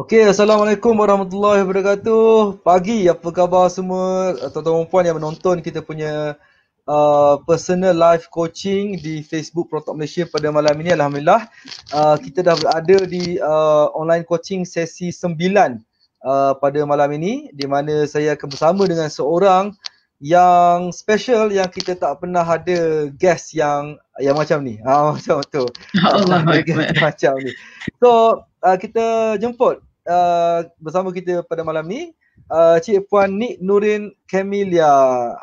Okey, Assalamualaikum warahmatullahi wabarakatuh. Pagi, apa khabar semua tuan-tuan dan puan yang menonton kita punya uh, personal live coaching di Facebook Protok Malaysia pada malam ini. Alhamdulillah, uh, kita dah berada di uh, online coaching sesi sembilan uh, pada malam ini di mana saya akan bersama dengan seorang yang special yang kita tak pernah ada guest yang yang macam ni. Ha, macam tu. Allah macam ni. So, uh, kita jemput uh, bersama kita pada malam ni uh, Cik Puan Nik Nurin Kamilia.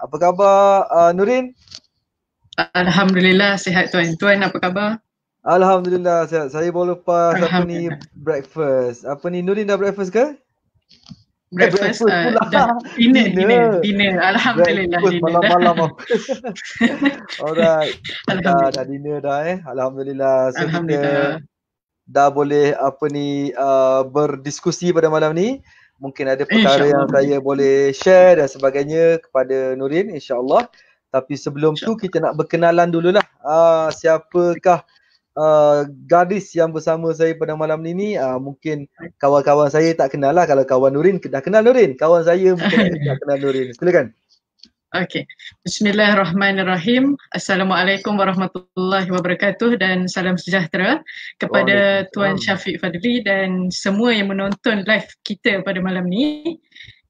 Apa khabar uh, Nurin? Alhamdulillah sihat tuan. Tuan apa khabar? Alhamdulillah sihat. Saya boleh lepas apa ni breakfast. Apa ni Nurin dah breakfast ke? Breakfast, eh, breakfast uh, pula. dinner, dinner, dinner, Alhamdulillah. Breakfast malam-malam. Alright. Dah, dinner dah eh. Alhamdulillah. So Alhamdulillah. Kita, dah boleh apa ni uh, berdiskusi pada malam ni. Mungkin ada perkara yang saya boleh share dan sebagainya kepada Nurin insya-Allah. Tapi sebelum tu kita nak berkenalan dululah. Ah uh, siapakah uh, gadis yang bersama saya pada malam ini? Uh, ah, mungkin kawan-kawan saya tak kenal lah kalau kawan Nurin dah kenal Nurin. Kawan saya mungkin tak kenal Nurin. Silakan. Okey. Bismillahirrahmanirrahim. Assalamualaikum warahmatullahi wabarakatuh dan salam sejahtera kepada Tuan Syafiq Fadli dan semua yang menonton live kita pada malam ni.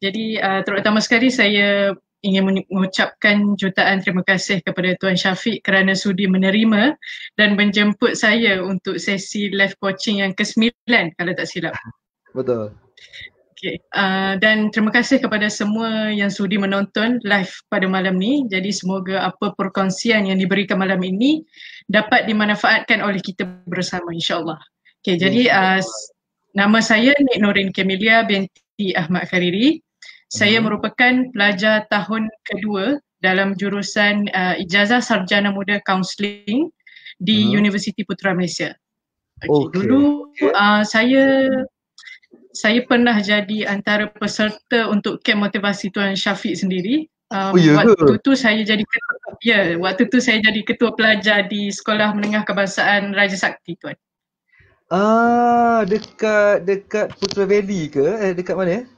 Jadi uh, terutama sekali saya ingin mengucapkan jutaan terima kasih kepada Tuan Syafiq kerana sudi menerima dan menjemput saya untuk sesi live coaching yang ke-9 kalau tak silap. Betul. Okay. Uh, dan terima kasih kepada semua yang sudi menonton live pada malam ni. Jadi semoga apa perkongsian yang diberikan malam ini dapat dimanfaatkan oleh kita bersama insyaAllah. Okay, ya, jadi uh, nama saya Nik Norin Kamilia binti Ahmad Khariri. Saya mhm. merupakan pelajar tahun kedua dalam jurusan uh, Ijazah Sarjana Muda Counseling di hmm. Universiti Putra Malaysia. Okay. Okay. Dulu uh, saya saya pernah jadi antara peserta untuk kem motivasi Tuan Syafiq sendiri. Um, oh, yeah. Ya waktu tu saya jadi ketua, ya, yeah, waktu tu saya jadi ketua pelajar di Sekolah Menengah Kebangsaan Raja Sakti Tuan. Ah, dekat dekat Putra Valley ke? Eh, dekat mana? Eh? Ah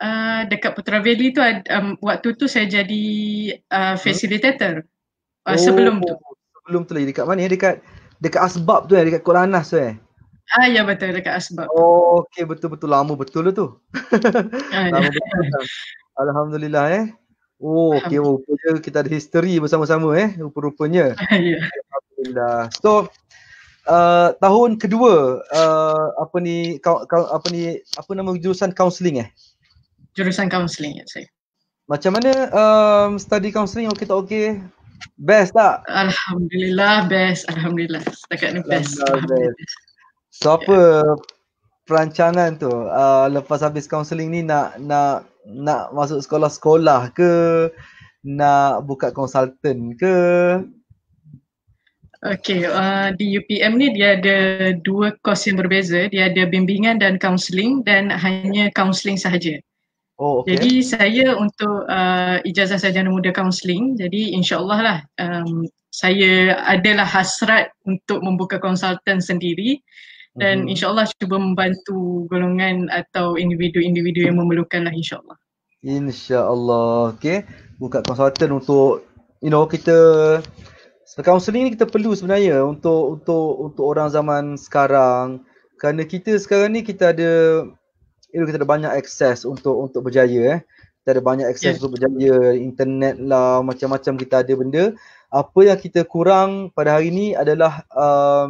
Uh, dekat Putra Valley tu um, waktu tu saya jadi uh, facilitator uh, oh, sebelum tu. Oh, sebelum tu lagi dekat mana eh? Dekat dekat Asbab tu eh, dekat Kuala Anas tu eh. Ah, ya betul dekat Asbab. Oh, okey betul-betul lama betul lah tu. Ah, ya. lama betul. Lah. Alhamdulillah eh. Oh, okey rupanya kita ada history bersama-sama eh. Rupa-rupanya. Ah, ya. Alhamdulillah. So, uh, tahun kedua uh, apa ni kau, kau, apa ni apa nama jurusan counselling eh? Jurusan counselling ya saya. Macam mana um, study counselling okey tak okey? Best tak? Alhamdulillah best. Alhamdulillah. Setakat ni best. Alhamdulillah. Best. So yeah. apa ya. perancangan tu uh, lepas habis counselling ni nak nak nak masuk sekolah-sekolah ke nak buka konsultan ke? Okay, uh, ah, di UPM ni dia ada dua kos yang berbeza. Dia ada bimbingan dan counselling dan hanya counselling sahaja. Oh, okay. Jadi saya untuk uh, ijazah sarjana muda counselling jadi insyaAllah lah um, saya adalah hasrat untuk membuka konsultan sendiri dan mm-hmm. insyaallah cuba membantu golongan atau individu-individu yang memerlukan lah insya Allah. Insya Allah. Okay. buka konsultan untuk you know kita counseling ni kita perlu sebenarnya untuk untuk untuk orang zaman sekarang kerana kita sekarang ni kita ada you know, kita ada banyak akses untuk untuk berjaya eh kita ada banyak akses yeah. untuk berjaya internet lah macam-macam kita ada benda apa yang kita kurang pada hari ni adalah uh,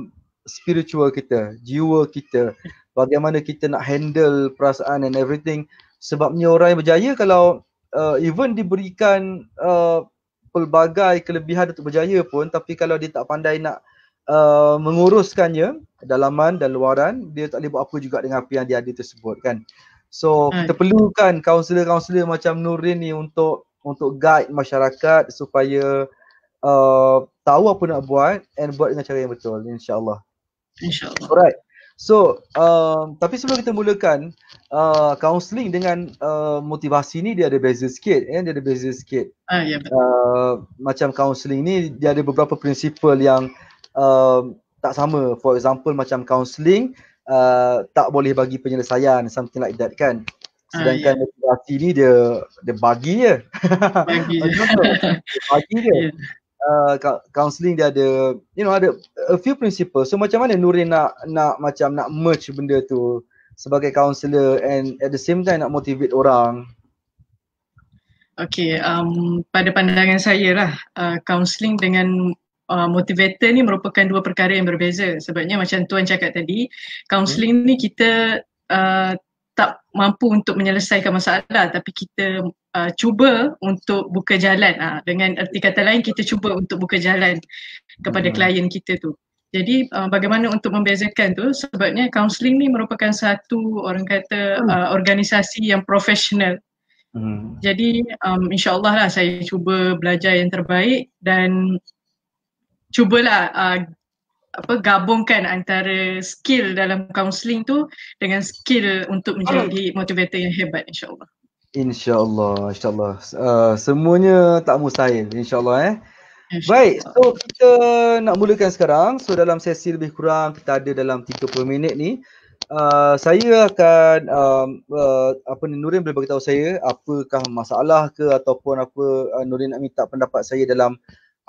spiritual kita, jiwa kita, bagaimana kita nak handle perasaan and everything. Sebabnya orang yang berjaya kalau uh, even diberikan uh, pelbagai kelebihan untuk berjaya pun tapi kalau dia tak pandai nak uh, menguruskannya dalaman dan luaran dia tak boleh buat apa juga dengan apa yang dia ada tersebut kan. So hmm. kita perlukan kaunselor-kaunselor macam Nurin ni untuk untuk guide masyarakat supaya uh, tahu apa nak buat and buat dengan cara yang betul insyaallah. InsyaAllah. Alright. So, uh, tapi sebelum kita mulakan uh, counseling dengan uh, motivasi ni dia ada beza sikit. Eh? Dia ada beza sikit. Ah, ya uh, macam counselling ni dia ada beberapa prinsipal yang uh, tak sama. For example, macam counselling uh, tak boleh bagi penyelesaian, something like that kan. Ah, Sedangkan uh, ya. yeah. motivasi ni dia, dia bagi je. Bagi je. bagi je. Ya. Uh, counseling dia ada you know ada a few principles so macam mana Nurin nak nak macam nak merge benda tu sebagai counselor and at the same time nak motivate orang Okay, um, pada pandangan saya lah, uh, counseling dengan uh, motivator ni merupakan dua perkara yang berbeza. Sebabnya macam Tuan cakap tadi, counseling ni kita uh, tak mampu untuk menyelesaikan masalah tapi kita uh, cuba untuk buka jalan uh, dengan erti kata lain kita cuba untuk buka jalan kepada hmm. klien kita tu jadi uh, bagaimana untuk membezakan tu sebabnya counseling ni merupakan satu orang kata hmm. uh, organisasi yang profesional Hmm. Jadi um, insyaAllah lah saya cuba belajar yang terbaik dan cubalah uh, apa, gabungkan antara skill dalam counselling tu dengan skill untuk menjadi hmm. motivator yang hebat insyaAllah. InsyaAllah, insyaAllah. Uh, semuanya tak mustahil, insyaAllah eh. Insya Baik, so kita nak mulakan sekarang. So dalam sesi lebih kurang, kita ada dalam 30 minit ni. Uh, saya akan um, uh, apa ni Nurin boleh beritahu saya apakah masalah ke ataupun apa uh, Nurin nak minta pendapat saya dalam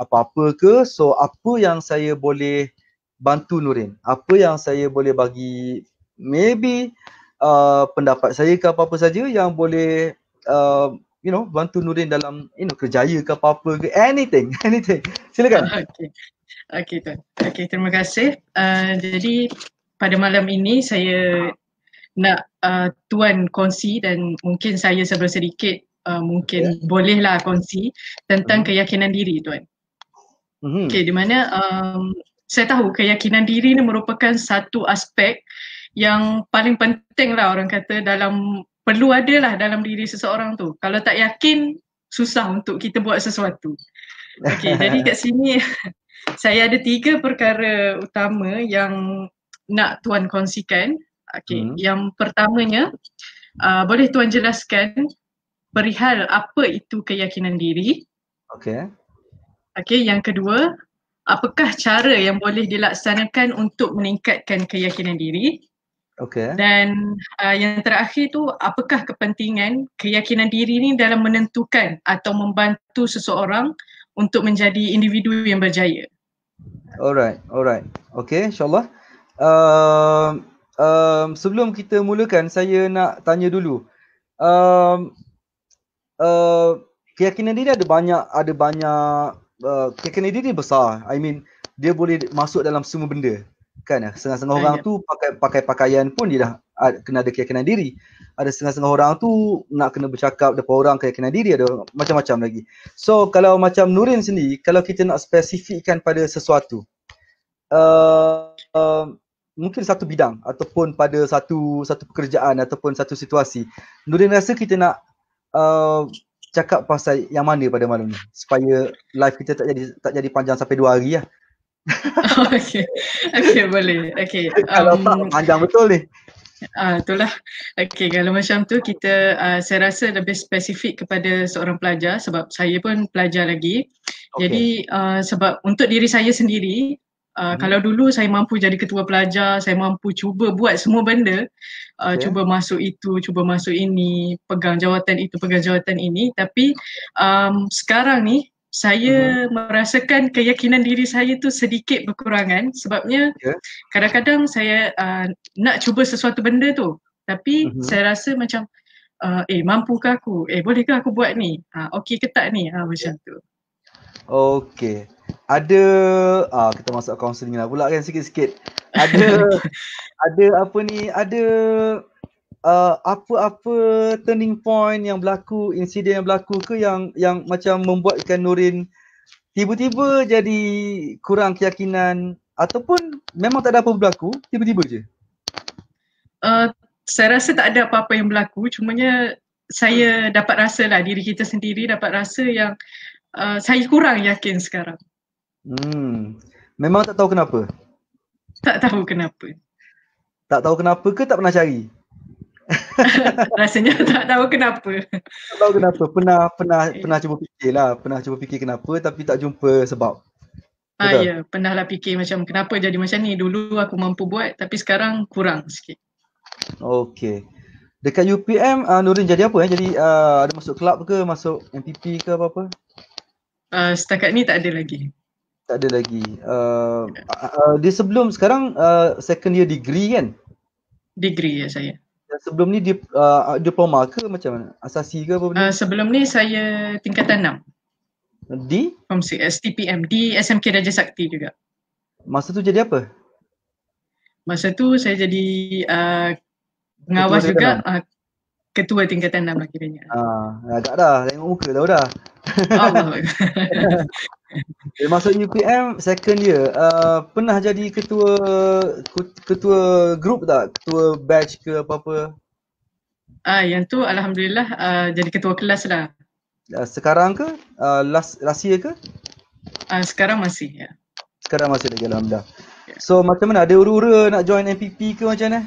apa-apa ke so apa yang saya boleh bantu Nurin apa yang saya boleh bagi maybe Uh, pendapat saya ke apa-apa saja yang boleh uh, you know bantu Nurin dalam you know kerjaya ke apa-apa ke anything anything silakan okey Okay, tuan okey terima kasih uh, jadi pada malam ini saya nak uh, tuan kongsi dan mungkin saya sebelum sedikit uh, mungkin yeah. bolehlah kongsi tentang hmm. keyakinan diri tuan uh-huh. Hmm. okey di mana um, saya tahu keyakinan diri ni merupakan satu aspek uh, yang paling penting lah orang kata dalam perlu ada lah dalam diri seseorang tu. Kalau tak yakin, susah untuk kita buat sesuatu. Okay, jadi kat sini saya ada tiga perkara utama yang nak tuan kongsikan. Okay, hmm. yang pertamanya uh, boleh tuan jelaskan perihal apa itu keyakinan diri. Okay. Okay, yang kedua, apakah cara yang boleh dilaksanakan untuk meningkatkan keyakinan diri? Okay. Dan uh, yang terakhir tu apakah kepentingan keyakinan diri ni dalam menentukan atau membantu seseorang untuk menjadi individu yang berjaya. Alright, alright. Okay, insyaAllah. Um, um, sebelum kita mulakan, saya nak tanya dulu. Um, uh, keyakinan diri ada banyak, ada banyak, uh, keyakinan diri besar. I mean, dia boleh masuk dalam semua benda kan setengah-setengah orang tu pakai pakai pakaian pun dia dah ada, ah, kena ada keyakinan diri ada setengah-setengah orang tu nak kena bercakap depan orang keyakinan diri ada macam-macam lagi so kalau macam Nurin sendiri kalau kita nak spesifikkan pada sesuatu uh, uh, mungkin satu bidang ataupun pada satu satu pekerjaan ataupun satu situasi Nurin rasa kita nak uh, cakap pasal yang mana pada malam ni supaya live kita tak jadi tak jadi panjang sampai dua hari lah ya. okay. okay boleh okay. Eh, kalau um, tak panjang betul ni Uh, itulah. Okay, kalau macam tu kita, uh, saya rasa lebih spesifik kepada seorang pelajar sebab saya pun pelajar lagi. Okay. Jadi uh, sebab untuk diri saya sendiri, uh, hmm. kalau dulu saya mampu jadi ketua pelajar, saya mampu cuba buat semua benda, uh, okay. cuba masuk itu, cuba masuk ini, pegang jawatan itu, pegang jawatan ini. Tapi um, sekarang ni saya uh-huh. merasakan keyakinan diri saya tu sedikit berkurangan sebabnya yeah. kadang-kadang saya uh, nak cuba sesuatu benda tu tapi uh-huh. saya rasa macam uh, eh mampukah aku eh bolehkah aku buat ni uh, okey ke tak ni uh, macam tu okey ada uh, kita masuk kaunseling lah pula kan sikit-sikit ada ada apa ni ada uh, apa-apa turning point yang berlaku, insiden yang berlaku ke yang yang macam membuatkan Nurin tiba-tiba jadi kurang keyakinan ataupun memang tak ada apa berlaku, tiba-tiba je? Uh, saya rasa tak ada apa-apa yang berlaku, cumanya saya dapat rasa lah diri kita sendiri dapat rasa yang uh, saya kurang yakin sekarang. Hmm. Memang tak tahu kenapa? Tak tahu kenapa. Tak tahu kenapa ke tak pernah cari? Rasanya tak tahu kenapa. Tak tahu kenapa. Pernah pernah okay. Eh. pernah cuba fikirlah, pernah cuba fikir kenapa tapi tak jumpa sebab. Ah ya, pernah lah fikir macam kenapa jadi macam ni. Dulu aku mampu buat tapi sekarang kurang sikit. Okey. Dekat UPM uh, ah, Nurin jadi apa eh? Jadi uh, ada masuk kelab ke, masuk MPP ke apa-apa? Uh, setakat ni tak ada lagi. Tak ada lagi. Uh, uh, dia sebelum sekarang uh, second year degree kan? Degree ya saya sebelum ni dip, uh, diploma ke macam mana? Asasi ke apa benda? Uh, sebelum ni saya tingkatan 6. Di? Form 6, STPM. Di SMK Raja Sakti juga. Masa tu jadi apa? Masa tu saya jadi uh, pengawas juga uh, ketua tingkatan 6 lah kiranya. Uh, agak dah, tengok muka dah. Allah. Dia masuk UPM second year. Uh, pernah jadi ketua ketua group tak? Ketua batch ke apa-apa? Ah, yang tu alhamdulillah uh, jadi ketua kelas lah. Uh, sekarang ke? Uh, last last year ke? Uh, sekarang masih ya. Sekarang masih lagi alhamdulillah. Ya. So macam mana ada urura nak join MPP ke macam mana?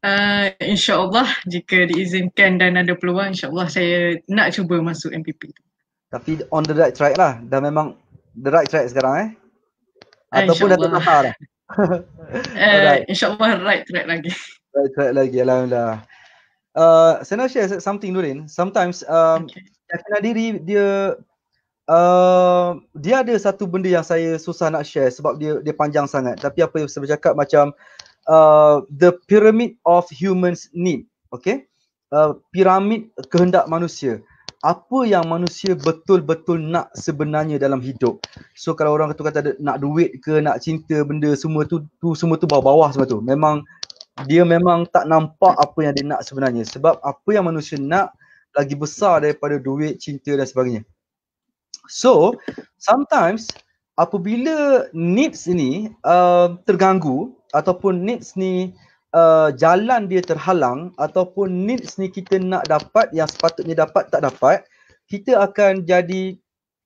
Uh, insya jika diizinkan dan ada peluang insyaallah saya nak cuba masuk MPP tu. Tapi on the right track lah. Dah memang the right track sekarang eh. eh Ataupun dah tengah hal dah. Eh, InsyaAllah right track lagi. Right track lagi. Alhamdulillah. Uh, saya nak share something Nurin. Sometimes um, okay. saya kenal diri dia uh, dia ada satu benda yang saya susah nak share sebab dia dia panjang sangat. Tapi apa yang saya cakap macam uh, the pyramid of human's need. Okay. Uh, piramid kehendak manusia apa yang manusia betul-betul nak sebenarnya dalam hidup. So kalau orang tu kata nak duit ke nak cinta benda semua tu, tu semua tu bawah-bawah semua tu. Memang dia memang tak nampak apa yang dia nak sebenarnya. Sebab apa yang manusia nak lagi besar daripada duit, cinta dan sebagainya. So sometimes apabila needs ni uh, terganggu ataupun needs ni uh, jalan dia terhalang ataupun needs ni kita nak dapat yang sepatutnya dapat tak dapat, kita akan jadi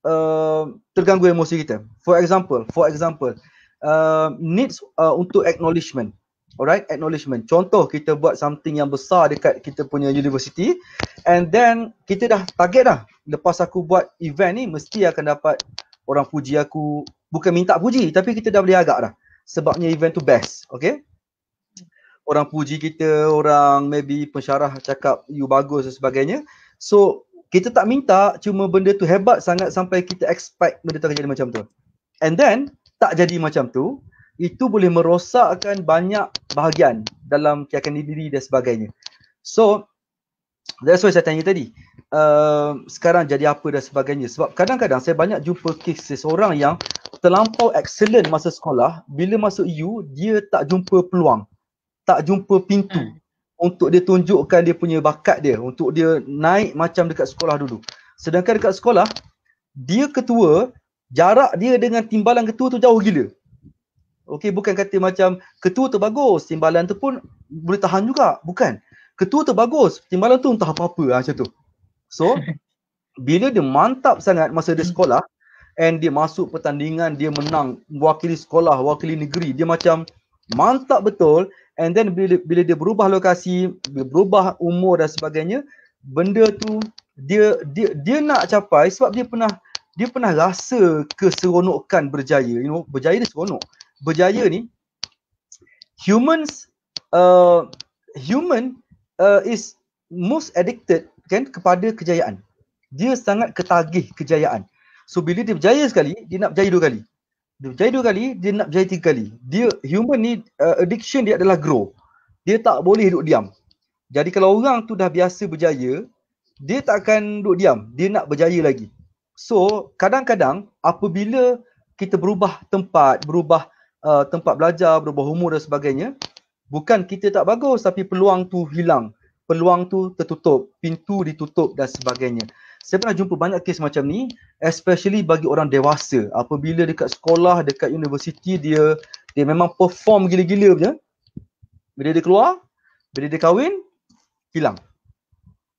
uh, terganggu emosi kita. For example, for example, uh, needs uh, untuk acknowledgement. Alright, acknowledgement. Contoh kita buat something yang besar dekat kita punya university and then kita dah target dah. Lepas aku buat event ni mesti akan dapat orang puji aku. Bukan minta puji tapi kita dah boleh agak dah. Sebabnya event tu best. Okay orang puji kita, orang maybe pensyarah cakap you bagus dan sebagainya. So kita tak minta cuma benda tu hebat sangat sampai kita expect benda tu akan jadi macam tu. And then tak jadi macam tu, itu boleh merosakkan banyak bahagian dalam keyakinan diri dan sebagainya. So that's why saya tanya tadi, uh, sekarang jadi apa dan sebagainya. Sebab kadang-kadang saya banyak jumpa kes seorang yang terlampau excellent masa sekolah, bila masuk U dia tak jumpa peluang tak jumpa pintu hmm. untuk dia tunjukkan dia punya bakat dia untuk dia naik macam dekat sekolah dulu sedangkan dekat sekolah dia ketua jarak dia dengan timbalan ketua tu jauh gila okey bukan kata macam ketua tu bagus timbalan tu pun boleh tahan juga bukan ketua tu bagus timbalan tu entah apa-apa ha, macam tu so bila dia mantap sangat masa dia hmm. sekolah and dia masuk pertandingan dia menang wakili sekolah wakili negeri dia macam mantap betul and then bila bila dia berubah lokasi bila berubah umur dan sebagainya benda tu dia dia dia nak capai sebab dia pernah dia pernah rasa keseronokan berjaya you know berjaya ni seronok berjaya ni humans uh, human uh, is most addicted kan kepada kejayaan dia sangat ketagih kejayaan so bila dia berjaya sekali dia nak berjaya dua kali dia berjaya dua kali, dia nak berjaya tiga kali. Dia human ni uh, addiction dia adalah grow. Dia tak boleh duduk diam. Jadi kalau orang tu dah biasa berjaya, dia tak akan duduk diam. Dia nak berjaya lagi. So, kadang-kadang apabila kita berubah tempat, berubah uh, tempat belajar, berubah umur dan sebagainya, bukan kita tak bagus tapi peluang tu hilang. Peluang tu tertutup, pintu ditutup dan sebagainya saya pernah jumpa banyak kes macam ni especially bagi orang dewasa apabila dekat sekolah dekat universiti dia dia memang perform gila-gila punya bila dia keluar bila dia kahwin hilang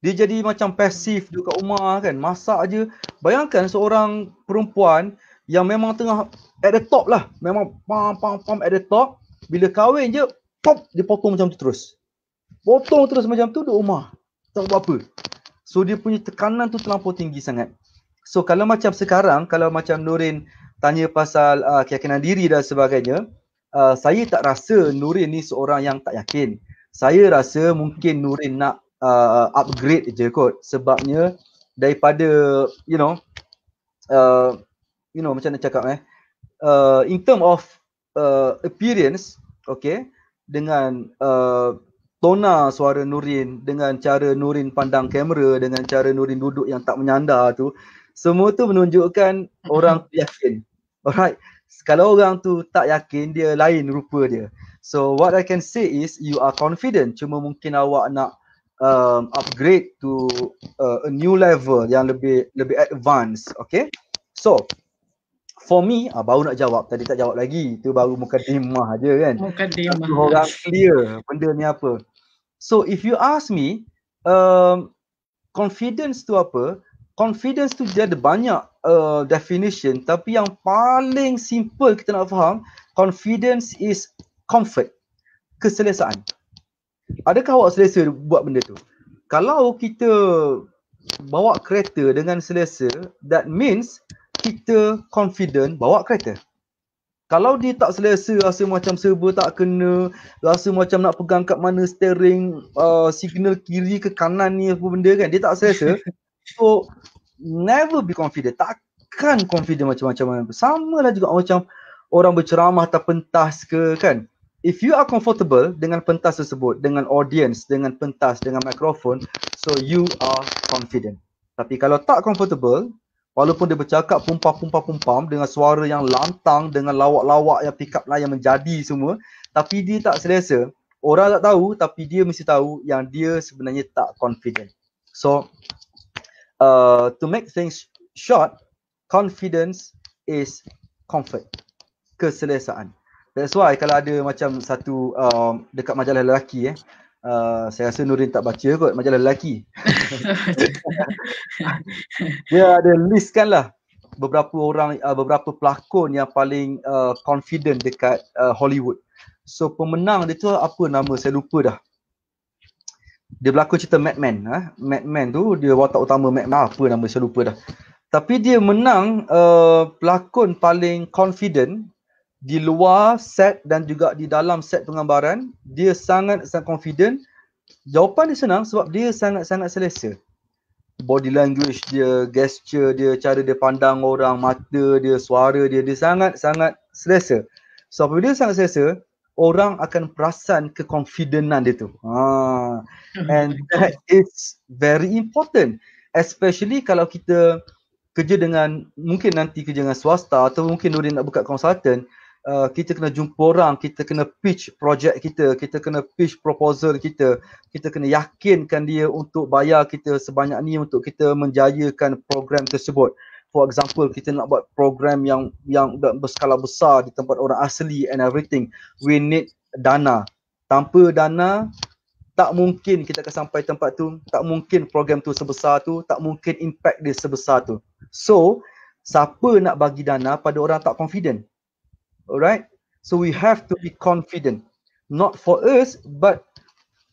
dia jadi macam pasif duduk kat rumah kan masak aje bayangkan seorang perempuan yang memang tengah at the top lah memang pam pam pam at the top bila kahwin je pop dia potong macam tu terus potong terus macam tu duduk rumah tak buat apa So dia punya tekanan tu terlalu tinggi sangat. So kalau macam sekarang, kalau macam Nurin tanya pasal uh, keyakinan diri dan sebagainya, uh, saya tak rasa Nurin ni seorang yang tak yakin. Saya rasa mungkin Nurin nak uh, upgrade je kot sebabnya daripada you know uh, you know macam nak cakap eh uh, in term of uh, appearance okay dengan tona suara Nurin dengan cara Nurin pandang kamera dengan cara Nurin duduk yang tak menyanda tu semua tu menunjukkan orang yakin alright kalau orang tu tak yakin dia lain rupa dia so what i can say is you are confident cuma mungkin awak nak um, upgrade to uh, a new level yang lebih lebih advance okay so For me, ah, baru nak jawab. Tadi tak jawab lagi. Itu baru muka dimah aja kan. Muka dimah. Orang clear benda ni apa. So if you ask me, um, confidence tu apa? Confidence tu dia ada banyak uh, definition tapi yang paling simple kita nak faham, confidence is comfort, keselesaan. Adakah awak selesa buat benda tu? Kalau kita bawa kereta dengan selesa, that means kita confident bawa kereta. Kalau dia tak selesa rasa macam serba tak kena, rasa macam nak pegang kat mana steering uh, signal kiri ke kanan ni apa benda kan, dia tak selesa. So never be confident. Takkan confident macam-macam Sama lah juga macam orang berceramah atau pentas ke kan. If you are comfortable dengan pentas tersebut, dengan audience, dengan pentas, dengan mikrofon, so you are confident. Tapi kalau tak comfortable, Walaupun dia bercakap pumpam-pumpam-pumpam dengan suara yang lantang, dengan lawak-lawak yang pick up lah yang menjadi semua. Tapi dia tak selesa. Orang tak tahu tapi dia mesti tahu yang dia sebenarnya tak confident. So, uh, to make things short, confidence is comfort. Keselesaan. That's why kalau ada macam satu um, dekat majalah lelaki eh, Uh, saya rasa Nurin tak baca kot macam lelaki. dia ada list kan lah beberapa orang, uh, beberapa pelakon yang paling uh, confident dekat uh, Hollywood. So pemenang dia tu apa nama saya lupa dah. Dia berlakon cerita Mad Men. Eh? Mad Men tu dia watak utama Mad Men. Apa nama saya lupa dah. Tapi dia menang uh, pelakon paling confident di luar set dan juga di dalam set penggambaran dia sangat sangat confident jawapan dia senang sebab dia sangat-sangat selesa body language dia gesture dia cara dia pandang orang mata dia suara dia dia sangat-sangat selesa so apabila dia sangat selesa orang akan perasan keconfidentan dia tu ha. Hmm. and that is very important especially kalau kita kerja dengan mungkin nanti kerja dengan swasta atau mungkin Nurin nak buka konsultan uh, kita kena jumpa orang, kita kena pitch projek kita, kita kena pitch proposal kita, kita kena yakinkan dia untuk bayar kita sebanyak ni untuk kita menjayakan program tersebut. For example, kita nak buat program yang yang berskala besar di tempat orang asli and everything. We need dana. Tanpa dana, tak mungkin kita akan sampai tempat tu, tak mungkin program tu sebesar tu, tak mungkin impact dia sebesar tu. So, siapa nak bagi dana pada orang tak confident? Alright. So we have to be confident, not for us, but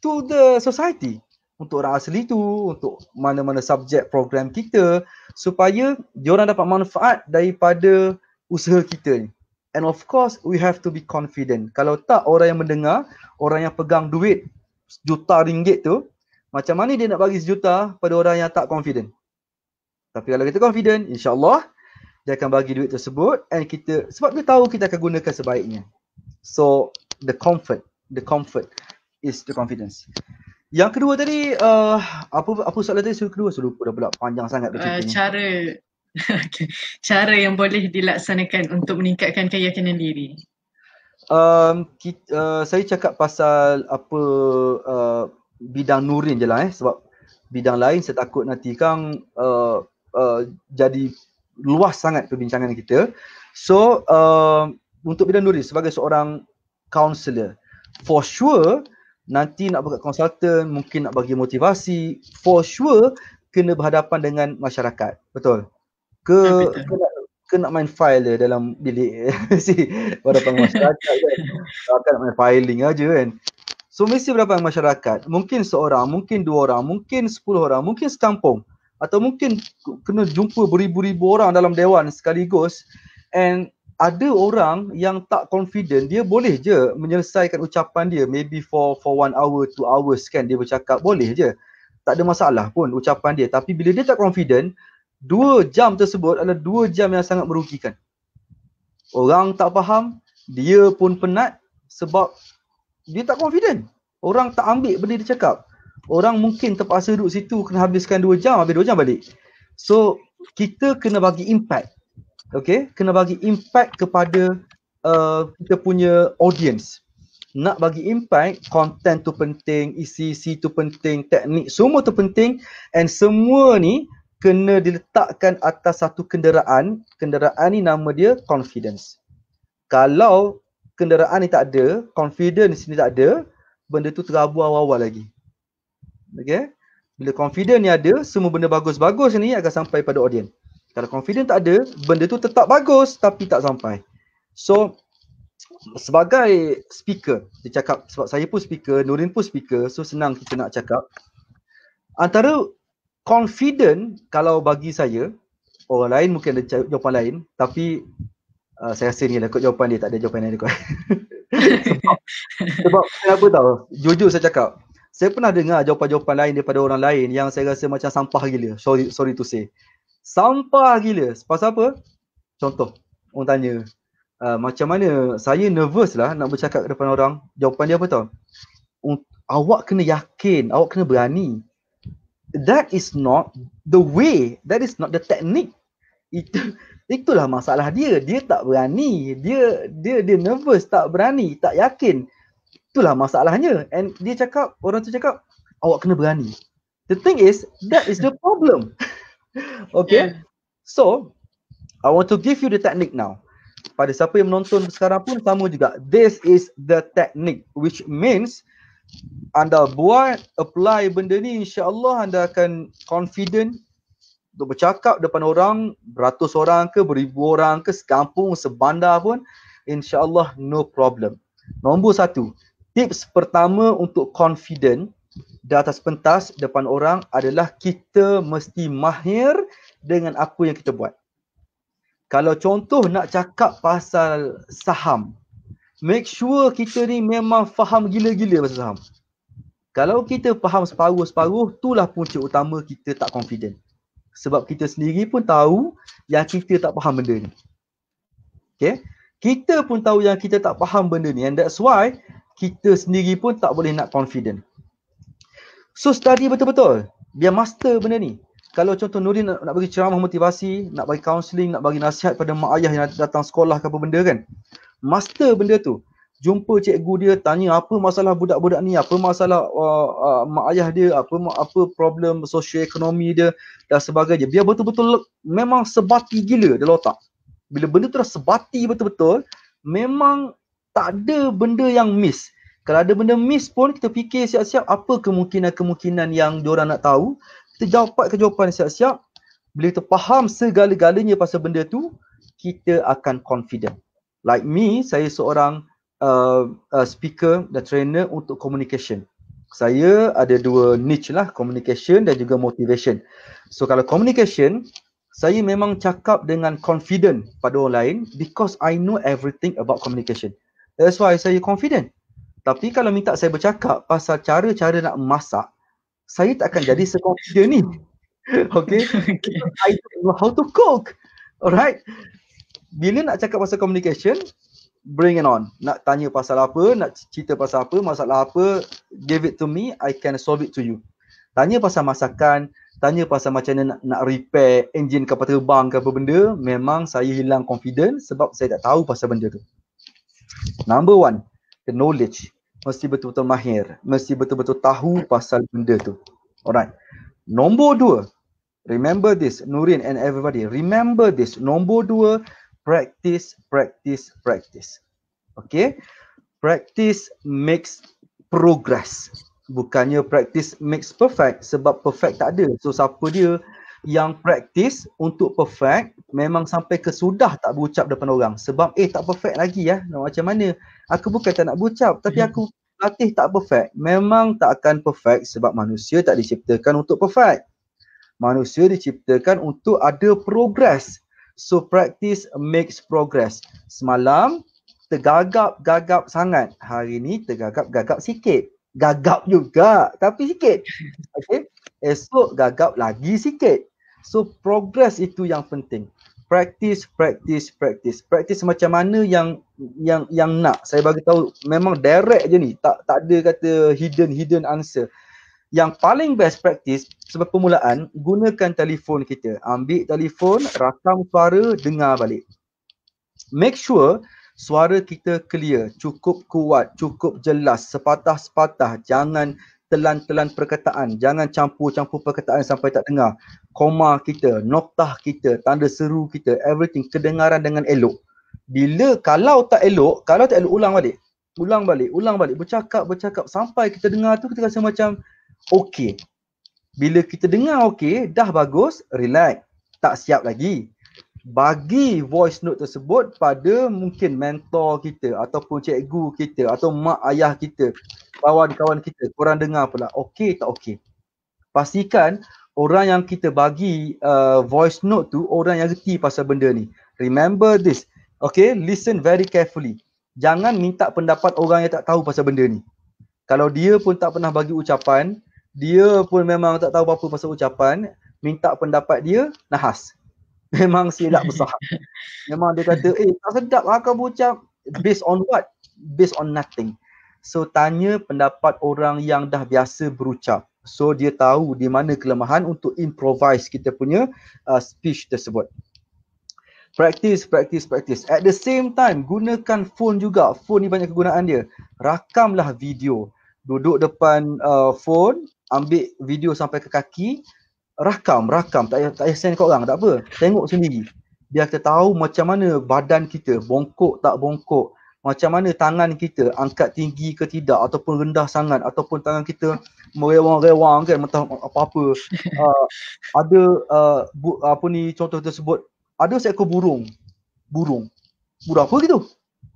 to the society. Untuk orang asli tu, untuk mana-mana subjek program kita supaya diorang dapat manfaat daripada usaha kita ni. And of course, we have to be confident. Kalau tak orang yang mendengar, orang yang pegang duit juta ringgit tu, macam mana dia nak bagi sejuta pada orang yang tak confident? Tapi kalau kita confident, insyaAllah dia akan bagi duit tersebut and kita sebab dia tahu kita akan gunakan sebaiknya. So the comfort, the comfort is the confidence. Yang kedua tadi uh, apa apa soalan tadi kedua saya lupa dah pula panjang sangat lah uh, cara cara yang boleh dilaksanakan untuk meningkatkan keyakinan diri. Um, kita, uh, saya cakap pasal apa uh, bidang nurin je lah eh sebab bidang lain saya takut nanti kang uh, uh, jadi luas sangat perbincangan kita. So, uh, untuk Bidan Nuri sebagai seorang counselor, for sure nanti nak buka konsultan, mungkin nak bagi motivasi, for sure kena berhadapan dengan masyarakat. Betul? Ke, ya, ke nak, ke nak main file dia dalam bilik si berhadapan masyarakat kan? Akan nak main filing aja kan? So mesti berhadapan masyarakat. Mungkin seorang, mungkin dua orang, mungkin sepuluh orang, mungkin sekampung atau mungkin kena jumpa beribu-ribu orang dalam dewan sekaligus and ada orang yang tak confident dia boleh je menyelesaikan ucapan dia maybe for for one hour two hours kan dia bercakap boleh je tak ada masalah pun ucapan dia tapi bila dia tak confident dua jam tersebut adalah dua jam yang sangat merugikan orang tak faham dia pun penat sebab dia tak confident orang tak ambil benda dia cakap orang mungkin terpaksa duduk situ kena habiskan dua jam habis 2 jam balik so kita kena bagi impact okay kena bagi impact kepada uh, kita punya audience nak bagi impact content tu penting isi isi tu penting teknik semua tu penting and semua ni kena diletakkan atas satu kenderaan kenderaan ni nama dia confidence kalau kenderaan ni tak ada confidence ni tak ada benda tu terabur awal-awal lagi okay? Bila confident ni ada, semua benda bagus-bagus ni akan sampai pada audience. Kalau confident tak ada, benda tu tetap bagus tapi tak sampai. So, sebagai speaker, dia cakap sebab saya pun speaker, Nurin pun speaker, so senang kita nak cakap. Antara confident kalau bagi saya, orang lain mungkin ada jawapan lain tapi uh, saya rasa ni lah kot jawapan dia, tak ada jawapan lain dia kot. sebab, sebab kenapa tau, jujur saya cakap, saya pernah dengar jawapan-jawapan lain daripada orang lain yang saya rasa macam sampah gila. Sorry sorry to say. Sampah gila. Pasal apa? Contoh, orang tanya, uh, macam mana saya nervous lah nak bercakap depan orang. Jawapan dia apa tau? Awak kena yakin, awak kena berani. That is not the way, that is not the technique. Itu itulah masalah dia. Dia tak berani. Dia dia dia nervous, tak berani, tak yakin itulah masalahnya and dia cakap orang tu cakap awak kena berani the thing is that is the problem okay yeah. so i want to give you the technique now pada siapa yang menonton sekarang pun sama juga this is the technique which means anda buat apply benda ni insyaallah anda akan confident untuk bercakap depan orang beratus orang ke beribu orang ke sekampung sebandar pun insyaallah no problem nombor satu Tips pertama untuk confident di atas pentas depan orang adalah kita mesti mahir dengan apa yang kita buat. Kalau contoh nak cakap pasal saham, make sure kita ni memang faham gila-gila pasal saham. Kalau kita faham separuh-separuh, itulah punca utama kita tak confident. Sebab kita sendiri pun tahu yang kita tak faham benda ni. Okay? Kita pun tahu yang kita tak faham benda ni. And that's why kita sendiri pun tak boleh nak confident. So study betul-betul. Biar master benda ni. Kalau contoh Nurin nak, nak bagi ceramah motivasi, nak bagi counselling, nak bagi nasihat pada mak ayah yang datang sekolah ke apa benda kan. Master benda tu. Jumpa cikgu dia, tanya apa masalah budak-budak ni, apa masalah uh, uh, mak ayah dia, apa apa problem ekonomi dia dan sebagainya. Biar betul-betul memang sebati gila dalam otak. Bila benda tu dah sebati betul-betul, memang tak ada benda yang miss. Kalau ada benda miss pun kita fikir siap-siap apa kemungkinan-kemungkinan yang diorang nak tahu. Kita dapat ke jawapan siap-siap. Bila kita faham segala-galanya pasal benda tu, kita akan confident. Like me, saya seorang uh, uh, speaker dan trainer untuk communication. Saya ada dua niche lah, communication dan juga motivation. So kalau communication, saya memang cakap dengan confident pada orang lain because I know everything about communication. That's why saya confident. Tapi kalau minta saya bercakap pasal cara-cara nak masak, saya tak akan jadi sekompeten ni. Okay? okay. I don't know how to cook. Alright? Bila nak cakap pasal communication, bring it on. Nak tanya pasal apa, nak cerita pasal apa, masalah apa, give it to me, I can solve it to you. Tanya pasal masakan, tanya pasal macam mana nak, nak repair engine kapal terbang ke apa benda, memang saya hilang confidence sebab saya tak tahu pasal benda tu. Number one, The knowledge mesti betul-betul mahir mesti betul-betul tahu pasal benda tu alright nombor dua remember this Nurin and everybody remember this nombor dua practice practice practice okay practice makes progress bukannya practice makes perfect sebab perfect tak ada so siapa dia yang praktis untuk perfect memang sampai kesudah tak berucap depan orang sebab eh tak perfect lagi ya nak macam mana aku bukan tak nak berucap tapi hmm. aku latih tak perfect memang tak akan perfect sebab manusia tak diciptakan untuk perfect manusia diciptakan untuk ada progress so practice makes progress semalam tergagap-gagap sangat hari ni tergagap-gagap sikit gagap juga tapi sikit okay. esok gagap lagi sikit So progress itu yang penting. Practice, practice, practice. Practice macam mana yang yang yang nak. Saya bagi tahu memang direct je ni. Tak tak ada kata hidden hidden answer. Yang paling best practice sebab permulaan gunakan telefon kita. Ambil telefon, rakam suara, dengar balik. Make sure suara kita clear, cukup kuat, cukup jelas, sepatah-sepatah. Jangan telan-telan perkataan. Jangan campur-campur perkataan sampai tak dengar. Koma kita, noktah kita, tanda seru kita, everything. Kedengaran dengan elok. Bila kalau tak elok, kalau tak elok ulang balik. Ulang balik, ulang balik. Bercakap, bercakap. Sampai kita dengar tu kita rasa macam okey. Bila kita dengar okey, dah bagus, relax. Tak siap lagi. Bagi voice note tersebut pada mungkin mentor kita ataupun cikgu kita atau mak ayah kita kawan-kawan kita, korang dengar pula, okey tak okey. Pastikan orang yang kita bagi uh, voice note tu, orang yang reti pasal benda ni. Remember this. Okay, listen very carefully. Jangan minta pendapat orang yang tak tahu pasal benda ni. Kalau dia pun tak pernah bagi ucapan, dia pun memang tak tahu apa-apa pasal ucapan, minta pendapat dia, nahas. Memang silap besar. Memang dia kata, eh tak sedap lah kau bucap. Based on what? Based on nothing. So tanya pendapat orang yang dah biasa berucap. So dia tahu di mana kelemahan untuk improvise kita punya uh, speech tersebut. Practice, practice, practice. At the same time, gunakan phone juga. Phone ni banyak kegunaan dia. Rakamlah video. Duduk depan uh, phone, ambil video sampai ke kaki, rakam, rakam. Tak payah, tak payah send ke orang, tak apa. Tengok sendiri. Biar kita tahu macam mana badan kita, bongkok tak bongkok, macam mana tangan kita angkat tinggi ke tidak ataupun rendah sangat ataupun tangan kita merewang-rewang kan entah apa-apa uh, ada uh, apa ni contoh tersebut ada seekor burung burung burung apa gitu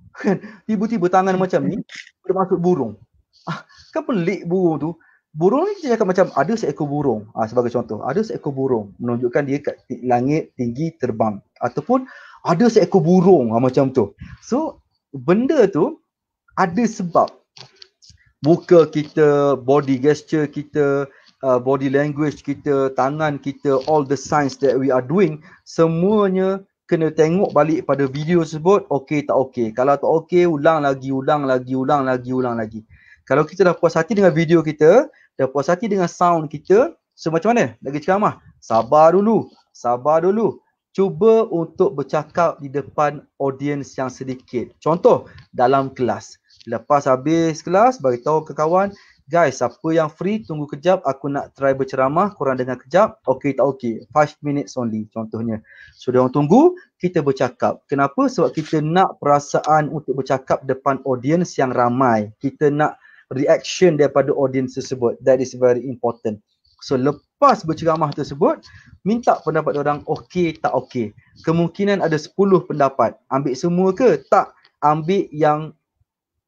tiba-tiba tangan macam ni bermaksud burung ah, kan pelik burung tu burung ni kita cakap macam ada seekor burung ah, sebagai contoh ada seekor burung menunjukkan dia kat langit tinggi terbang ataupun ada seekor burung ah, macam tu so benda tu ada sebab muka kita body gesture kita uh, body language kita tangan kita all the signs that we are doing semuanya kena tengok balik pada video tersebut okey tak okey kalau tak okey ulang lagi ulang lagi ulang lagi ulang lagi kalau kita dah puas hati dengan video kita dah puas hati dengan sound kita so macam mana lagi ceramah sabar dulu sabar dulu cuba untuk bercakap di depan audiens yang sedikit. Contoh dalam kelas. Lepas habis kelas, bagi tahu ke kawan, guys, siapa yang free tunggu kejap aku nak try berceramah, korang dengar kejap. Okey tak okey? 5 minutes only contohnya. So dia tunggu, kita bercakap. Kenapa? Sebab kita nak perasaan untuk bercakap depan audiens yang ramai. Kita nak reaction daripada audiens tersebut. That is very important. So lepas berceramah tersebut, minta pendapat orang okey tak okey. Kemungkinan ada 10 pendapat. Ambil semua ke? Tak. Ambil yang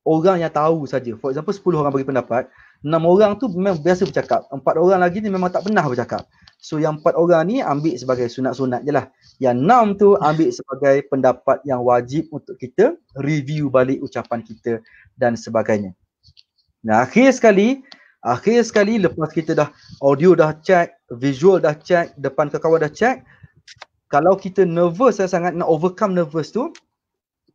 orang yang tahu saja. For example 10 orang bagi pendapat, 6 orang tu memang biasa bercakap. 4 orang lagi ni memang tak pernah bercakap. So yang 4 orang ni ambil sebagai sunat-sunat je lah. Yang 6 tu ambil sebagai pendapat yang wajib untuk kita review balik ucapan kita dan sebagainya. Nah, akhir sekali, Akhir sekali lepas kita dah audio dah check, visual dah check, depan kawan dah check, kalau kita nervous saya sangat nak overcome nervous tu,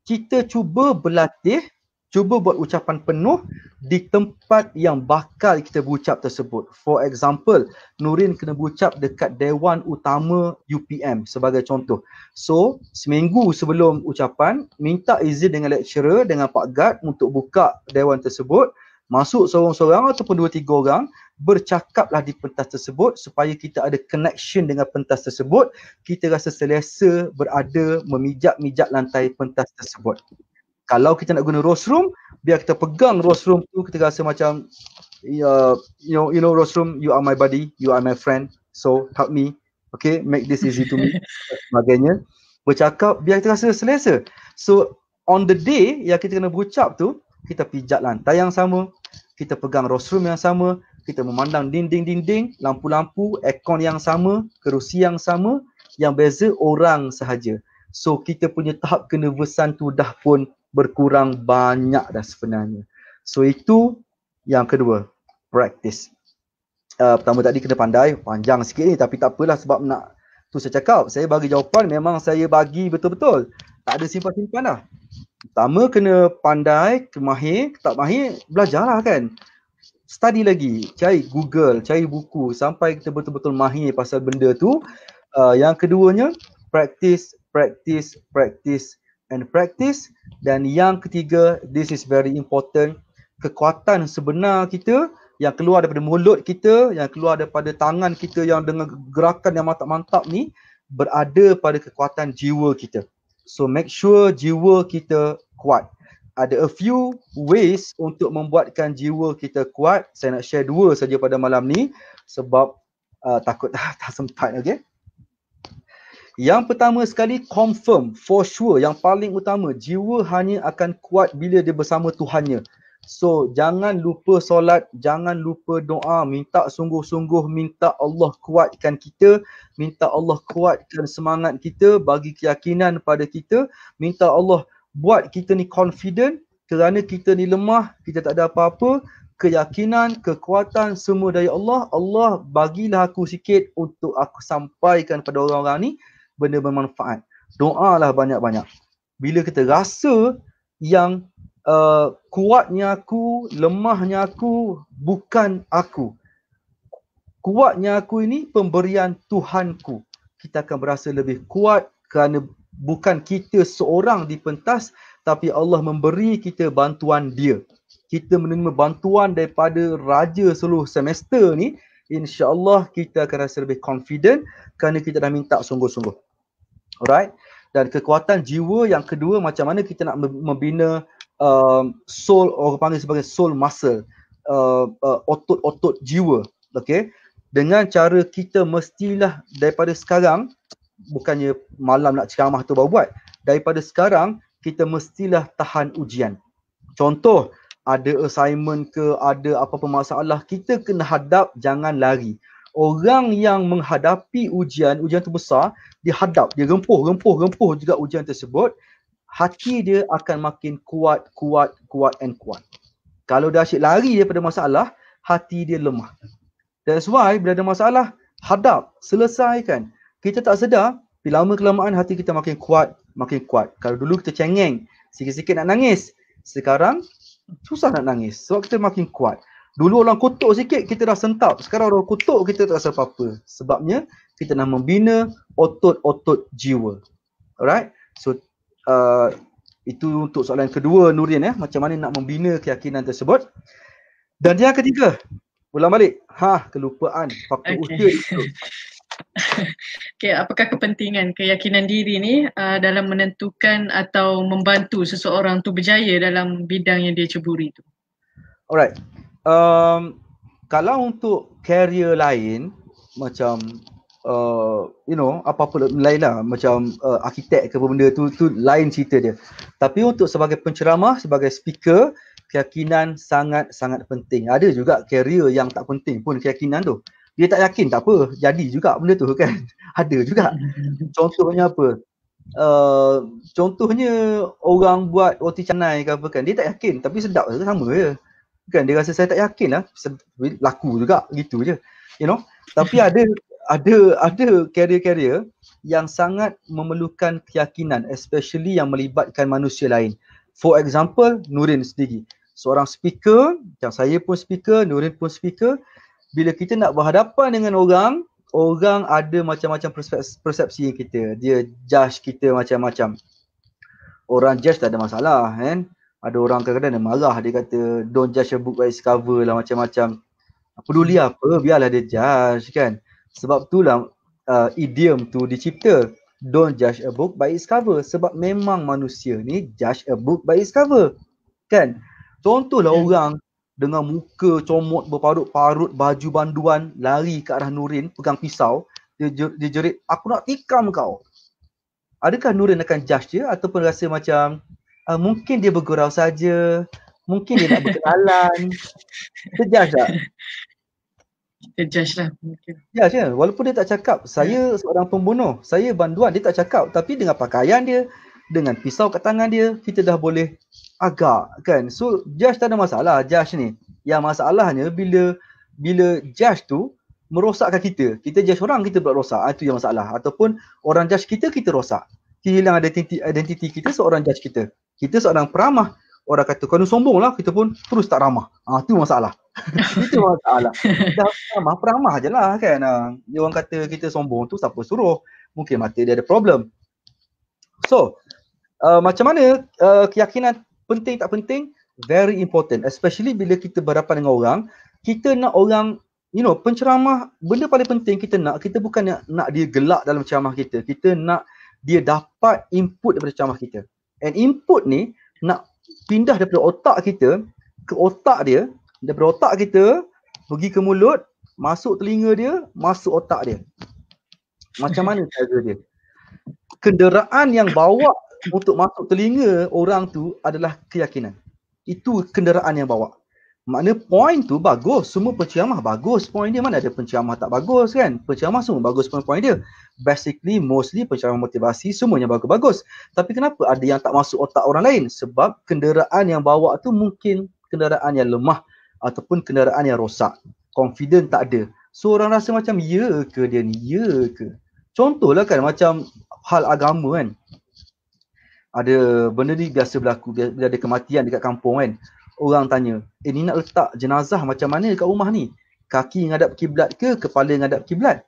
kita cuba berlatih, cuba buat ucapan penuh di tempat yang bakal kita bucap tersebut. For example, Nurin kena bucap dekat dewan utama UPM sebagai contoh. So, seminggu sebelum ucapan, minta izin dengan lecturer dengan Pak Gad untuk buka dewan tersebut masuk seorang-seorang ataupun dua tiga orang bercakaplah di pentas tersebut supaya kita ada connection dengan pentas tersebut kita rasa selesa berada memijak-mijak lantai pentas tersebut kalau kita nak guna rose room, biar kita pegang rose room tu kita rasa macam ya, you know you know rose room you are my buddy you are my friend so help me okay make this easy to me sebagainya bercakap biar kita rasa selesa so on the day yang kita kena bercakap tu kita pijak lantai yang sama, kita pegang restroom yang sama, kita memandang dinding-dinding, lampu-lampu, aircon yang sama, kerusi yang sama, yang beza orang sahaja. So kita punya tahap kenervusan tu dah pun berkurang banyak dah sebenarnya. So itu yang kedua, practice. Uh, pertama tadi kena pandai, panjang sikit ni tapi tak apalah sebab nak tu saya cakap, saya bagi jawapan memang saya bagi betul-betul. Tak ada simpan-simpan lah pertama kena pandai, mahir, tak mahir, belajarlah kan. Study lagi, cari Google, cari buku sampai kita betul-betul mahir pasal benda tu. Uh, yang keduanya, practice, practice, practice and practice. Dan yang ketiga, this is very important, kekuatan sebenar kita yang keluar daripada mulut kita, yang keluar daripada tangan kita yang dengan gerakan yang mantap-mantap ni berada pada kekuatan jiwa kita. So make sure jiwa kita kuat. Ada a few ways untuk membuatkan jiwa kita kuat. Saya nak share dua saja pada malam ni sebab uh, takut tak, tak sempat okey. Yang pertama sekali confirm for sure yang paling utama jiwa hanya akan kuat bila dia bersama Tuhannya. So jangan lupa solat, jangan lupa doa, minta sungguh-sungguh minta Allah kuatkan kita, minta Allah kuatkan semangat kita, bagi keyakinan pada kita, minta Allah buat kita ni confident kerana kita ni lemah, kita tak ada apa-apa, keyakinan, kekuatan semua dari Allah, Allah bagilah aku sikit untuk aku sampaikan pada orang-orang ni benda bermanfaat. Doalah banyak-banyak. Bila kita rasa yang Eh, kuatnya aku, lemahnya aku bukan aku. Kuatnya aku ini pemberian Tuhanku. Kita akan berasa lebih kuat kerana bukan kita seorang di pentas tapi Allah memberi kita bantuan dia. Kita menerima bantuan daripada raja seluruh semester ni, insya-Allah kita akan rasa lebih confident kerana kita dah minta sungguh-sungguh. Alright? Dan kekuatan jiwa yang kedua macam mana kita nak membina Um, soul orang panggil sebagai soul muscle uh, uh, otot-otot jiwa okey dengan cara kita mestilah daripada sekarang bukannya malam nak ceramah tu baru buat daripada sekarang kita mestilah tahan ujian contoh ada assignment ke ada apa-apa masalah kita kena hadap jangan lari orang yang menghadapi ujian ujian tu besar dihadap dia rempuh rempuh rempuh juga ujian tersebut hati dia akan makin kuat, kuat, kuat and kuat. Kalau dah asyik lari daripada masalah, hati dia lemah. That's why bila ada masalah, hadap, selesaikan. Kita tak sedar, bila lama kelamaan hati kita makin kuat, makin kuat. Kalau dulu kita cengeng, sikit-sikit nak nangis. Sekarang, susah nak nangis sebab kita makin kuat. Dulu orang kutuk sikit, kita dah sentap. Sekarang orang kutuk, kita tak rasa apa-apa. Sebabnya, kita nak membina otot-otot jiwa. Alright? So, uh, itu untuk soalan kedua Nurin ya, eh. macam mana nak membina keyakinan tersebut. Dan yang ketiga, ulang balik. Ha, kelupaan faktor okay. usia itu. Okay, apakah kepentingan keyakinan diri ni uh, dalam menentukan atau membantu seseorang tu berjaya dalam bidang yang dia ceburi tu? Alright. Um, kalau untuk career lain macam uh, you know apa-apa lain lah macam uh, arkitek ke benda tu tu lain cerita dia tapi untuk sebagai penceramah sebagai speaker keyakinan sangat-sangat penting ada juga career yang tak penting pun keyakinan tu dia tak yakin tak apa jadi juga benda tu kan ada juga contohnya apa uh, contohnya orang buat roti canai ke apa kan dia tak yakin tapi sedap tu sama je kan dia rasa saya tak yakin lah laku juga gitu je you know tapi ada ada ada carrier-carrier yang sangat memerlukan keyakinan especially yang melibatkan manusia lain. For example, Nurin sendiri. Seorang speaker, macam saya pun speaker, Nurin pun speaker. Bila kita nak berhadapan dengan orang, orang ada macam-macam persepsi kita. Dia judge kita macam-macam. Orang judge tak ada masalah kan. Ada orang kadang-kadang dia marah, dia kata don't judge a book by its cover lah macam-macam. Peduli apa, biarlah dia judge kan sebab itulah uh, idiom tu dicipta don't judge a book by its cover sebab memang manusia ni judge a book by its cover kan contohlah yeah. orang dengan muka comot berparut-parut baju banduan lari ke arah Nurin pegang pisau dia, dia jerit aku nak tikam kau adakah Nurin akan judge dia ataupun rasa macam uh, mungkin dia bergurau saja mungkin dia nak berkenalan dia judge tak judge lah. Ya, yeah, walaupun dia tak cakap, saya yeah. seorang pembunuh, saya banduan, dia tak cakap. Tapi dengan pakaian dia, dengan pisau kat tangan dia, kita dah boleh agak kan. So, judge tak ada masalah, judge ni. Yang masalahnya bila bila judge tu merosakkan kita. Kita judge orang, kita pula rosak. Ah, itu yang masalah. Ataupun orang judge kita, kita rosak. kita Hilang identiti, identiti kita seorang judge kita. Kita seorang peramah. Orang kata, kau sombong lah. Kita pun terus tak ramah. ha, itu masalah. itu masalah. Dah ramah, peramah je lah kan. Ah, dia orang kata kita sombong tu siapa suruh. Mungkin mati dia ada problem. So, uh, macam mana uh, keyakinan penting tak penting? Very important. Especially bila kita berhadapan dengan orang, kita nak orang, you know, penceramah, benda paling penting kita nak, kita bukan nak, nak dia gelak dalam ceramah kita. Kita nak dia dapat input daripada ceramah kita. And input ni nak pindah daripada otak kita ke otak dia daripada otak kita pergi ke mulut, masuk telinga dia, masuk otak dia. Macam mana cara dia? Kenderaan yang bawa untuk masuk telinga orang tu adalah keyakinan. Itu kenderaan yang bawa. Makna point tu bagus. Semua penceramah bagus point dia. Mana ada penceramah tak bagus kan? Penceramah semua bagus point-point dia. Basically mostly penceramah motivasi semuanya bagus-bagus. Tapi kenapa ada yang tak masuk otak orang lain? Sebab kenderaan yang bawa tu mungkin kenderaan yang lemah ataupun kenderaan yang rosak. Confident tak ada. So orang rasa macam ya ke dia ni, ya ke. Contohlah kan macam hal agama kan. Ada benda ni biasa berlaku bila ada kematian dekat kampung kan. Orang tanya, "Eh ni nak letak jenazah macam mana dekat rumah ni? Kaki ngadap kiblat ke kepala ngadap kiblat?"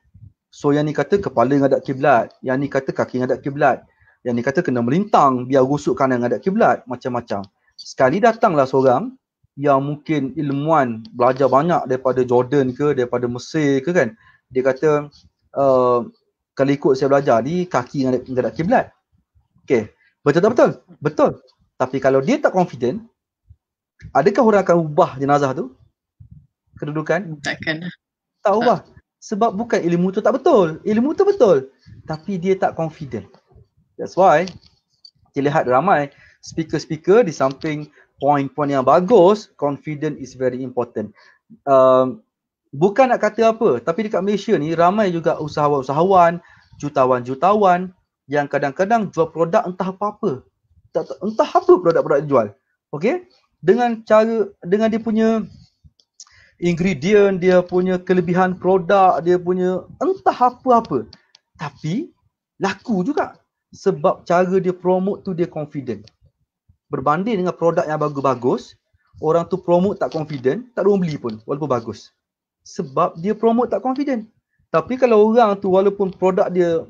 So yang ni kata kepala ngadap kiblat, yang ni kata kaki ngadap kiblat. Yang ni kata kena melintang biar rusuk kanan ngadap kiblat, macam-macam. Sekali datanglah seorang yang mungkin ilmuan belajar banyak daripada Jordan ke daripada Mesir ke kan dia kata uh, kalau ikut saya belajar ni kaki yang ada kiblat okey betul tak betul betul tapi kalau dia tak confident adakah orang akan ubah jenazah tu kedudukan Tak kan? Lah. tak ubah sebab bukan ilmu tu tak betul ilmu tu betul tapi dia tak confident that's why kita lihat ramai speaker-speaker di samping poin-poin yang bagus, confident is very important. Um, bukan nak kata apa, tapi dekat Malaysia ni ramai juga usahawan-usahawan, jutawan-jutawan yang kadang-kadang jual produk entah apa-apa. entah apa produk-produk dia jual. Okey? Dengan cara dengan dia punya ingredient, dia punya kelebihan produk, dia punya entah apa-apa. Tapi laku juga sebab cara dia promote tu dia confident berbanding dengan produk yang bagus-bagus, orang tu promote tak confident, tak ada orang beli pun walaupun bagus. Sebab dia promote tak confident. Tapi kalau orang tu walaupun produk dia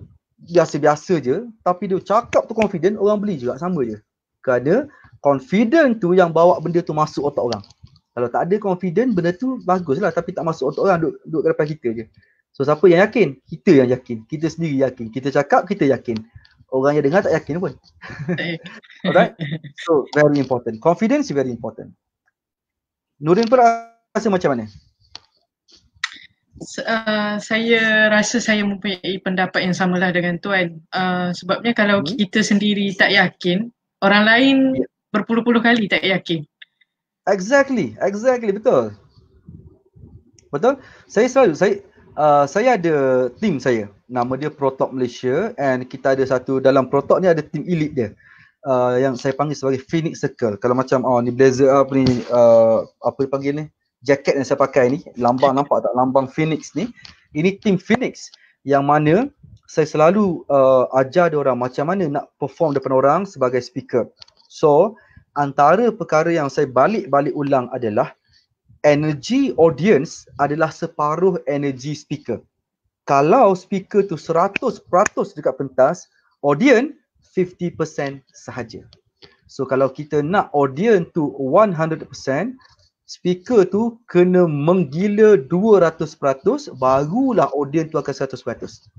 biasa-biasa je, tapi dia cakap tu confident, orang beli juga sama je. Kerana confident tu yang bawa benda tu masuk otak orang. Kalau tak ada confident, benda tu bagus lah tapi tak masuk otak orang, duduk, duduk ke depan kita je. So siapa yang yakin? Kita yang yakin. Kita sendiri yakin. Kita cakap, kita yakin orang yang dengar tak yakin pun. Alright. So very important. Confidence very important. Nurin pun rasa macam mana? Uh, saya rasa saya mempunyai pendapat yang samalah dengan tuan uh, sebabnya kalau hmm. kita sendiri tak yakin orang lain yeah. berpuluh-puluh kali tak yakin exactly exactly betul betul saya selalu saya Uh, saya ada team saya nama dia Protok Malaysia and kita ada satu dalam Protok ni ada team elite dia uh, yang saya panggil sebagai Phoenix Circle kalau macam oh ni blazer apa ni uh, apa dia panggil ni jaket yang saya pakai ni lambang nampak tak lambang Phoenix ni ini team Phoenix yang mana saya selalu uh, ajar dia orang macam mana nak perform depan orang sebagai speaker so antara perkara yang saya balik-balik ulang adalah energy audience adalah separuh energy speaker. Kalau speaker tu 100% dekat pentas, audience 50% sahaja. So kalau kita nak audience tu 100%, speaker tu kena menggila 200% barulah audience tu akan 100%.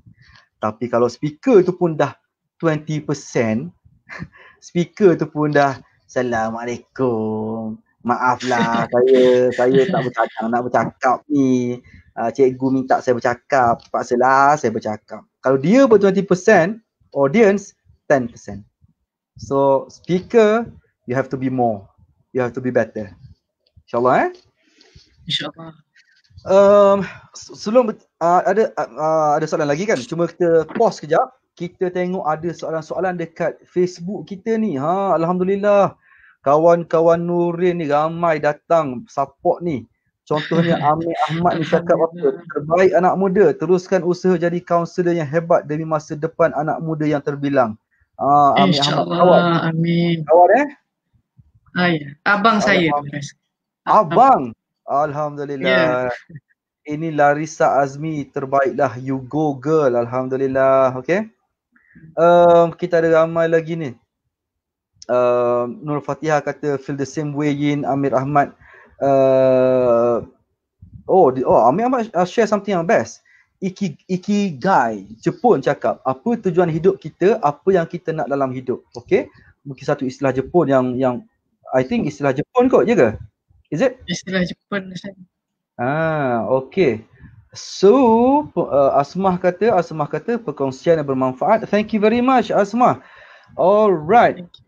Tapi kalau speaker tu pun dah 20%, speaker tu pun dah Assalamualaikum maaflah saya saya tak bercakap nak bercakap ni uh, cikgu minta saya bercakap paksalah saya bercakap kalau dia ber 20% audience 10% so speaker you have to be more you have to be better insyaallah eh insyaallah um sebelum uh, ada uh, ada soalan lagi kan cuma kita pause kejap kita tengok ada soalan-soalan dekat Facebook kita ni ha alhamdulillah kawan-kawan Nurin ni ramai datang support ni. Contohnya Amir Ahmad ni cakap apa? Terbaik anak muda, teruskan usaha jadi kaunselor yang hebat demi masa depan anak muda yang terbilang. Ah, uh, Amir Ahmad. Kawan. Amin. Kawan eh? Ay, ah, ya. abang saya. Abang. Alhamdulillah. Yeah. Ini Larissa Azmi terbaiklah you go girl alhamdulillah Okay. Um, kita ada ramai lagi ni uh, Nur Fatihah kata feel the same way Yin Amir Ahmad uh, oh oh Amir Ahmad uh, share something yang best Iki Iki Guy Jepun cakap apa tujuan hidup kita apa yang kita nak dalam hidup okay mungkin satu istilah Jepun yang yang I think istilah Jepun kot je ya ke is it istilah Jepun ah okay So uh, Asmah kata Asmah kata perkongsian yang bermanfaat. Thank you very much Asmah. Alright. Thank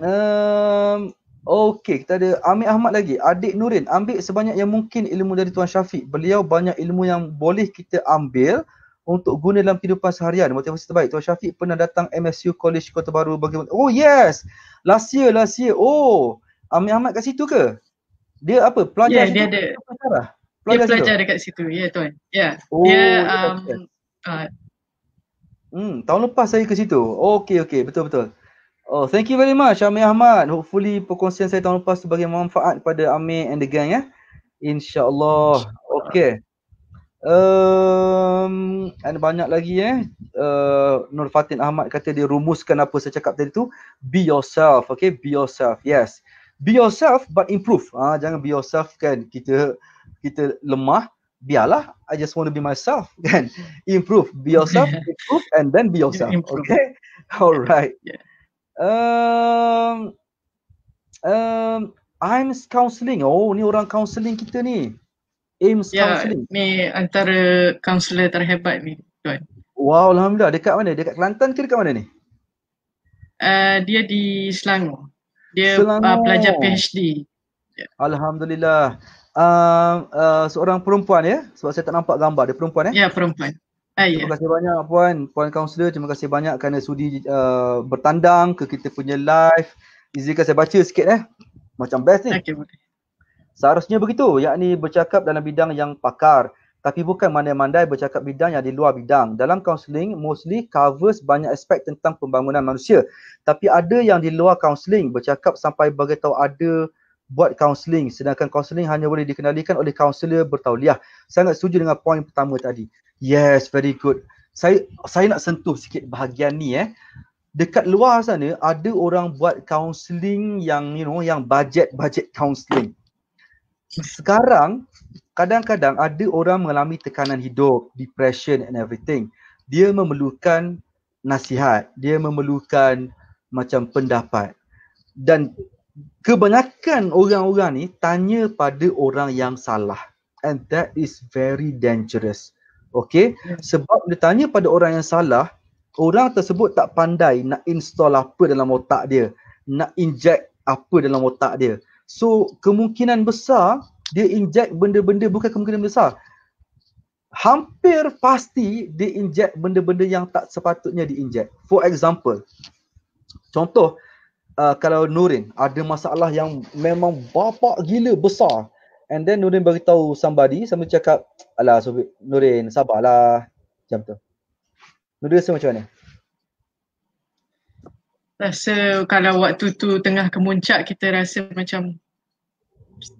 Um, okay, kita ada Amir Ahmad lagi. Adik Nurin, ambil sebanyak yang mungkin ilmu dari Tuan Syafiq. Beliau banyak ilmu yang boleh kita ambil untuk guna dalam kehidupan seharian. Motivasi terbaik. Tuan Syafiq pernah datang MSU College Kota Baru. Bagaimana? Oh yes! Last year, last year. Oh, Amir Ahmad kat situ ke? Dia apa? Pelajar yeah, situ? Dia ada. Pelajar dia pelajar situ? dekat situ. Ya, yeah, Tuan. Ya. Yeah. Oh, dia, ya, ya. um, okay. uh, hmm, tahun lepas saya ke situ. Okey, okey. Betul, betul. Oh, thank you very much Amir Ahmad. Hopefully perkongsian saya tahun lepas tu bagi manfaat kepada Amir and the gang ya. Eh? Insya-Allah. Okey. Um, ada banyak lagi eh. Uh, Nur Fatin Ahmad kata dia rumuskan apa saya cakap tadi tu. Be yourself. Okay, be yourself. Yes. Be yourself but improve. Ha, jangan be yourself kan. Kita kita lemah. Biarlah. I just want to be myself. Kan? Improve. Be yourself. Improve and then be yourself. Okay. Alright. Yeah. Um, um, Ims counselling. Oh, ni orang counselling kita ni. AIMS yeah, Counseling. Ya, ni antara counselor terhebat ni, Wow, Alhamdulillah. Dekat mana? Dekat Kelantan ke dekat mana ni? Uh, dia di Selangor. Dia ah, Selangor. Uh, pelajar PhD. Yeah. Alhamdulillah. Uh, uh, seorang perempuan ya? Sebab saya tak nampak gambar. Dia perempuan eh? ya? Ya, yeah, perempuan. Ayah. Terima ya. kasih banyak puan, puan kaunselor. Terima kasih banyak kerana sudi uh, bertandang ke kita punya live. Izinkan saya baca sikit eh. Macam best ni. Okay. Seharusnya begitu, Yang ni bercakap dalam bidang yang pakar tapi bukan mandai-mandai bercakap bidang yang di luar bidang. Dalam counseling mostly covers banyak aspek tentang pembangunan manusia. Tapi ada yang di luar counseling bercakap sampai bagi tahu ada buat counseling sedangkan counseling hanya boleh dikendalikan oleh kaunselor bertauliah. Sangat setuju dengan poin pertama tadi. Yes, very good. Saya saya nak sentuh sikit bahagian ni eh. Dekat luar sana ada orang buat counselling yang you know yang budget-budget counselling. Sekarang kadang-kadang ada orang mengalami tekanan hidup, depression and everything. Dia memerlukan nasihat, dia memerlukan macam pendapat. Dan kebanyakan orang-orang ni tanya pada orang yang salah. And that is very dangerous. Okay, ya. sebab dia tanya pada orang yang salah, orang tersebut tak pandai nak install apa dalam otak dia, nak inject apa dalam otak dia. So, kemungkinan besar dia inject benda-benda bukan kemungkinan besar. Hampir pasti dia inject benda-benda yang tak sepatutnya diinject. For example, contoh uh, kalau Nurin ada masalah yang memang bapak gila besar, And then Nurin beritahu somebody sambil cakap, alah Sofi, Nurin sabarlah. Macam tu. Nurin rasa macam mana? Rasa kalau waktu tu tengah kemuncak kita rasa macam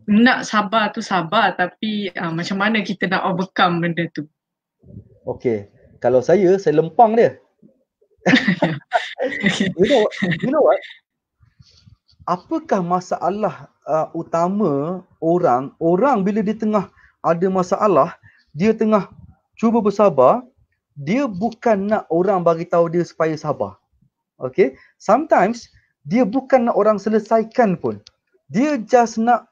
nak sabar tu sabar tapi uh, macam mana kita nak overcome benda tu. Okay. Kalau saya, saya lempang dia. you, know, you know what? apakah masalah uh, utama orang orang bila dia tengah ada masalah dia tengah cuba bersabar dia bukan nak orang bagi tahu dia supaya sabar okey sometimes dia bukan nak orang selesaikan pun dia just nak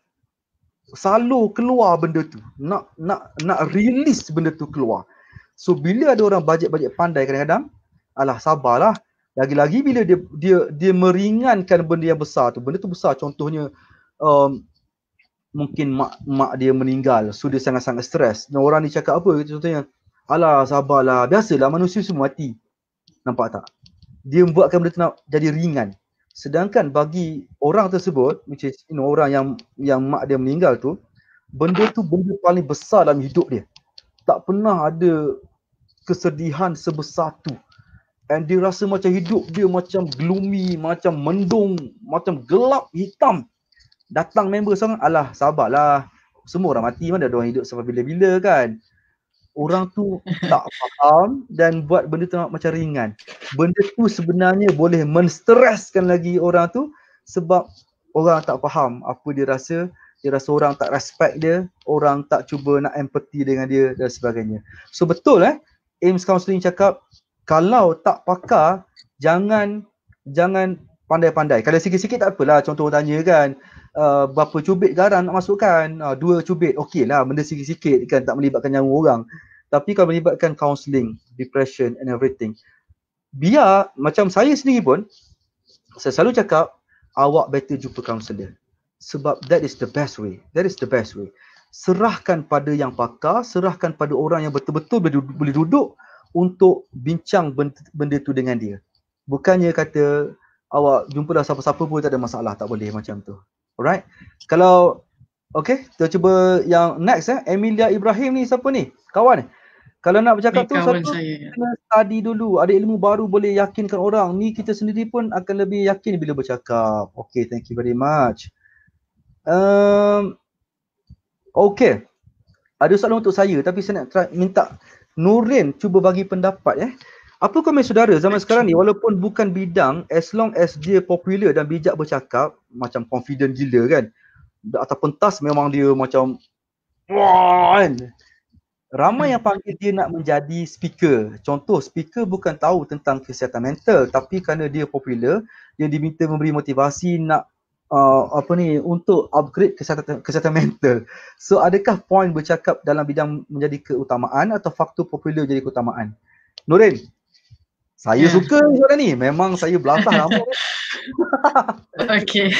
salur keluar benda tu nak nak nak release benda tu keluar so bila ada orang bajet-bajet pandai kadang-kadang alah sabarlah lagi-lagi bila dia dia dia meringankan benda yang besar tu benda tu besar contohnya um, mungkin mak mak dia meninggal sudah so sangat-sangat stres dan orang ni cakap apa contohnya alah sabarlah biasalah manusia semua mati nampak tak dia buatkan benda tu nak jadi ringan sedangkan bagi orang tersebut which is you know, orang yang yang mak dia meninggal tu benda tu benda paling besar dalam hidup dia tak pernah ada kesedihan sebesar tu and dia rasa macam hidup dia macam gloomy, macam mendung, macam gelap hitam. Datang member sana, alah sabarlah. Semua orang mati mana ada orang hidup sampai bila-bila kan. Orang tu tak faham dan buat benda tu macam ringan. Benda tu sebenarnya boleh menstreskan lagi orang tu sebab orang tak faham apa dia rasa dia rasa orang tak respect dia, orang tak cuba nak empathy dengan dia dan sebagainya. So betul eh, AIMS Counseling cakap kalau tak pakar jangan jangan pandai-pandai. Kalau sikit-sikit tak apalah contoh orang tanya kan uh, berapa cubit garam nak masukkan? Uh, dua cubit. Okey lah benda sikit-sikit kan tak melibatkan nyawa orang. Tapi kalau melibatkan counselling, depression and everything. Biar macam saya sendiri pun saya selalu cakap awak better jumpa counselor. Sebab that is the best way. That is the best way. Serahkan pada yang pakar, serahkan pada orang yang betul-betul boleh duduk untuk bincang benda, benda tu dengan dia. Bukannya kata awak jumpa dah siapa-siapa pun tak ada masalah, tak boleh macam tu. Alright? Kalau okey, kita cuba yang next eh Emilia Ibrahim ni siapa ni? Kawan Kalau nak bercakap ni tu satu kena study dulu, ada ilmu baru boleh yakinkan orang. Ni kita sendiri pun akan lebih yakin bila bercakap. Okey, thank you very much. Um, okay. Ada soalan untuk saya tapi saya nak try, minta Nurin cuba bagi pendapat eh. Apa komen saudara zaman sekarang ni walaupun bukan bidang as long as dia popular dan bijak bercakap macam confident gila kan ataupun pentas memang dia macam kan ramai yang panggil dia nak menjadi speaker contoh speaker bukan tahu tentang kesihatan mental tapi kerana dia popular dia diminta memberi motivasi nak uh, apa ni untuk upgrade kesihatan kesihatan mental. So adakah point bercakap dalam bidang menjadi keutamaan atau faktor popular jadi keutamaan? Nurin. Saya yeah. suka suara ni. Memang saya belasah lama. okay.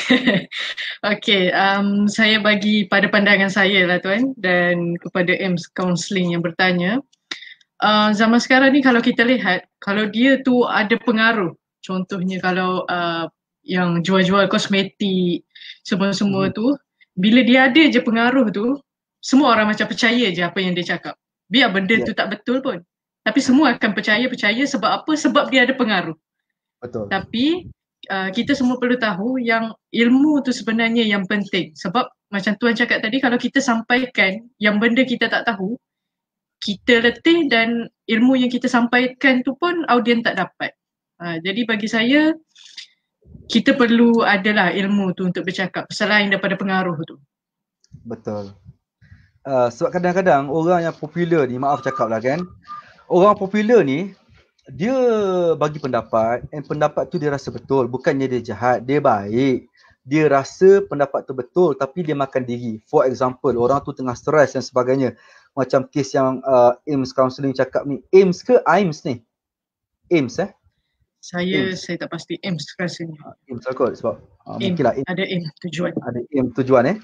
okay. Um, saya bagi pada pandangan saya lah tuan dan kepada Ms Counseling yang bertanya. Uh, zaman sekarang ni kalau kita lihat, kalau dia tu ada pengaruh, contohnya kalau uh, yang jual-jual kosmetik semua-semua hmm. tu bila dia ada je pengaruh tu semua orang macam percaya je apa yang dia cakap biar benda yeah. tu ya. tak betul pun tapi semua akan percaya-percaya sebab apa sebab dia ada pengaruh betul tapi uh, kita semua perlu tahu yang ilmu tu sebenarnya yang penting sebab macam tuan cakap tadi kalau kita sampaikan yang benda kita tak tahu kita letih dan ilmu yang kita sampaikan tu pun audiens tak dapat uh, jadi bagi saya kita perlu adalah ilmu tu untuk bercakap selain daripada pengaruh tu. Betul. Uh, sebab kadang-kadang orang yang popular ni, maaf cakap lah kan, orang popular ni dia bagi pendapat and pendapat tu dia rasa betul. Bukannya dia jahat, dia baik. Dia rasa pendapat tu betul tapi dia makan diri. For example, orang tu tengah stres dan sebagainya. Macam kes yang uh, AIMS Counseling cakap ni. AIMS ke AIMS ni? AIMS eh? Saya AIMS. saya tak pasti AIMS rasanya. AIMS ah, aku ah, sebab AIMS. mungkinlah ada AIMS tujuan. Ada AIMS tujuan eh.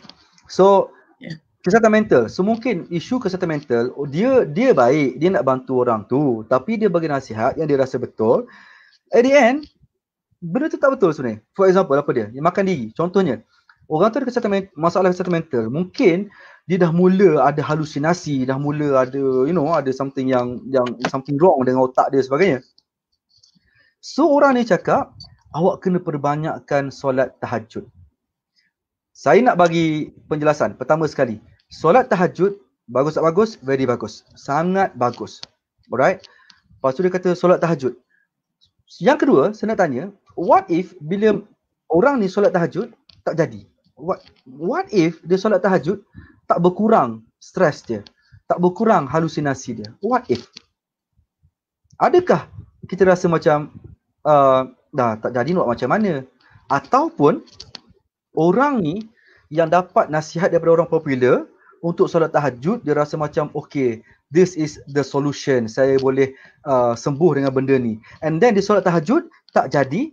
So yeah. kesihatan mental. So mungkin isu kesihatan mental oh, dia dia baik dia nak bantu orang tu tapi dia bagi nasihat yang dia rasa betul. At the end benda tu tak betul sebenarnya. For example apa dia? makan diri contohnya. Orang tu ada kesihatan mental, masalah kesihatan mental. Mungkin dia dah mula ada halusinasi, dah mula ada you know ada something yang yang something wrong dengan otak dia sebagainya. So orang ni cakap, awak kena perbanyakkan solat tahajud. Saya nak bagi penjelasan. Pertama sekali, solat tahajud bagus tak bagus? Very bagus. Sangat bagus. Alright? Lepas tu dia kata solat tahajud. Yang kedua, saya nak tanya, what if bila orang ni solat tahajud, tak jadi? What, what if dia solat tahajud, tak berkurang stres dia? Tak berkurang halusinasi dia? What if? Adakah kita rasa macam Uh, dah tak jadi nak macam mana ataupun orang ni yang dapat nasihat daripada orang popular untuk solat tahajud dia rasa macam okay this is the solution saya boleh uh, sembuh dengan benda ni and then di solat tahajud tak jadi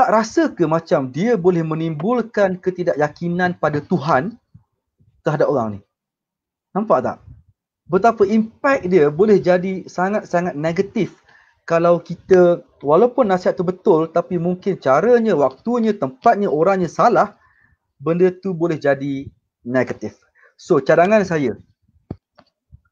tak rasa ke macam dia boleh menimbulkan ketidakyakinan pada Tuhan terhadap orang ni nampak tak betapa impact dia boleh jadi sangat-sangat negatif kalau kita walaupun nasihat tu betul tapi mungkin caranya, waktunya, tempatnya, orangnya salah, benda tu boleh jadi negatif. So cadangan saya,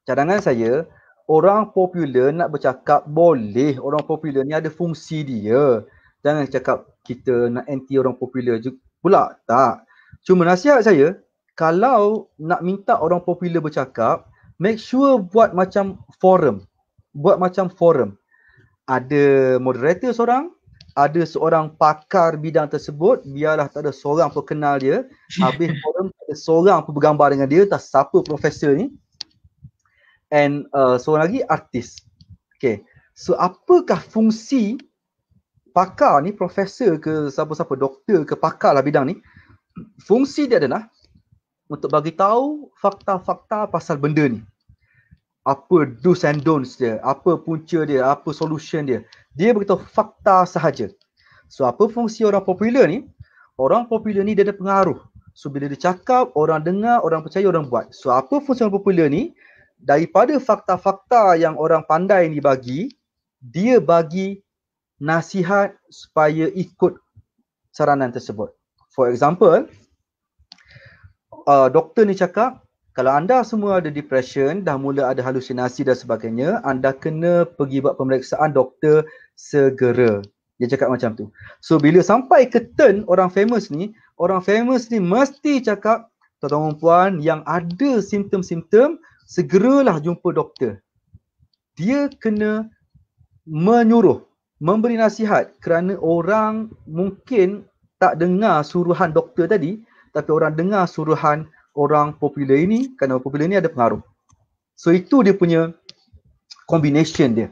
cadangan saya, orang popular nak bercakap boleh, orang popular ni ada fungsi dia. Jangan cakap kita nak anti orang popular pula, tak. Cuma nasihat saya, kalau nak minta orang popular bercakap, make sure buat macam forum. Buat macam forum ada moderator seorang, ada seorang pakar bidang tersebut, biarlah tak ada seorang pun kenal dia, habis forum tak ada seorang pun bergambar dengan dia, tak siapa profesor ni. And uh, seorang lagi artis. Okay. So apakah fungsi pakar ni, profesor ke siapa-siapa, doktor ke pakar lah bidang ni, fungsi dia adalah untuk bagi tahu fakta-fakta pasal benda ni apa do's and don'ts dia, apa punca dia, apa solution dia. Dia beritahu fakta sahaja. So apa fungsi orang popular ni? Orang popular ni dia ada pengaruh. So bila dia cakap, orang dengar, orang percaya, orang buat. So apa fungsi orang popular ni? Daripada fakta-fakta yang orang pandai ni bagi, dia bagi nasihat supaya ikut saranan tersebut. For example, uh, doktor ni cakap kalau anda semua ada depression, dah mula ada halusinasi dan sebagainya, anda kena pergi buat pemeriksaan doktor segera. Dia cakap macam tu. So bila sampai ke turn orang famous ni, orang famous ni mesti cakap, tuan-tuan puan yang ada simptom-simptom, segeralah jumpa doktor. Dia kena menyuruh, memberi nasihat kerana orang mungkin tak dengar suruhan doktor tadi, tapi orang dengar suruhan orang popular ini kerana popular ini ada pengaruh. So itu dia punya combination dia.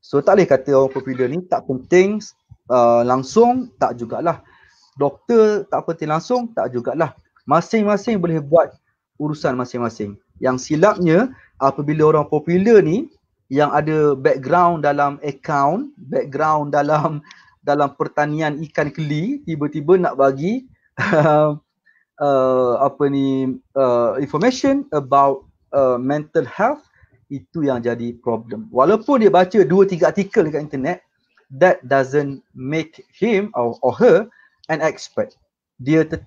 So tak boleh kata orang popular ni tak penting uh, langsung, tak jugalah. Doktor tak penting langsung, tak jugalah. Masing-masing boleh buat urusan masing-masing. Yang silapnya apabila orang popular ni yang ada background dalam account, background dalam dalam pertanian ikan keli tiba-tiba nak bagi uh, uh, apa ni uh, information about uh, mental health itu yang jadi problem. Walaupun dia baca dua tiga artikel dekat internet that doesn't make him or, or her an expert. Dia te-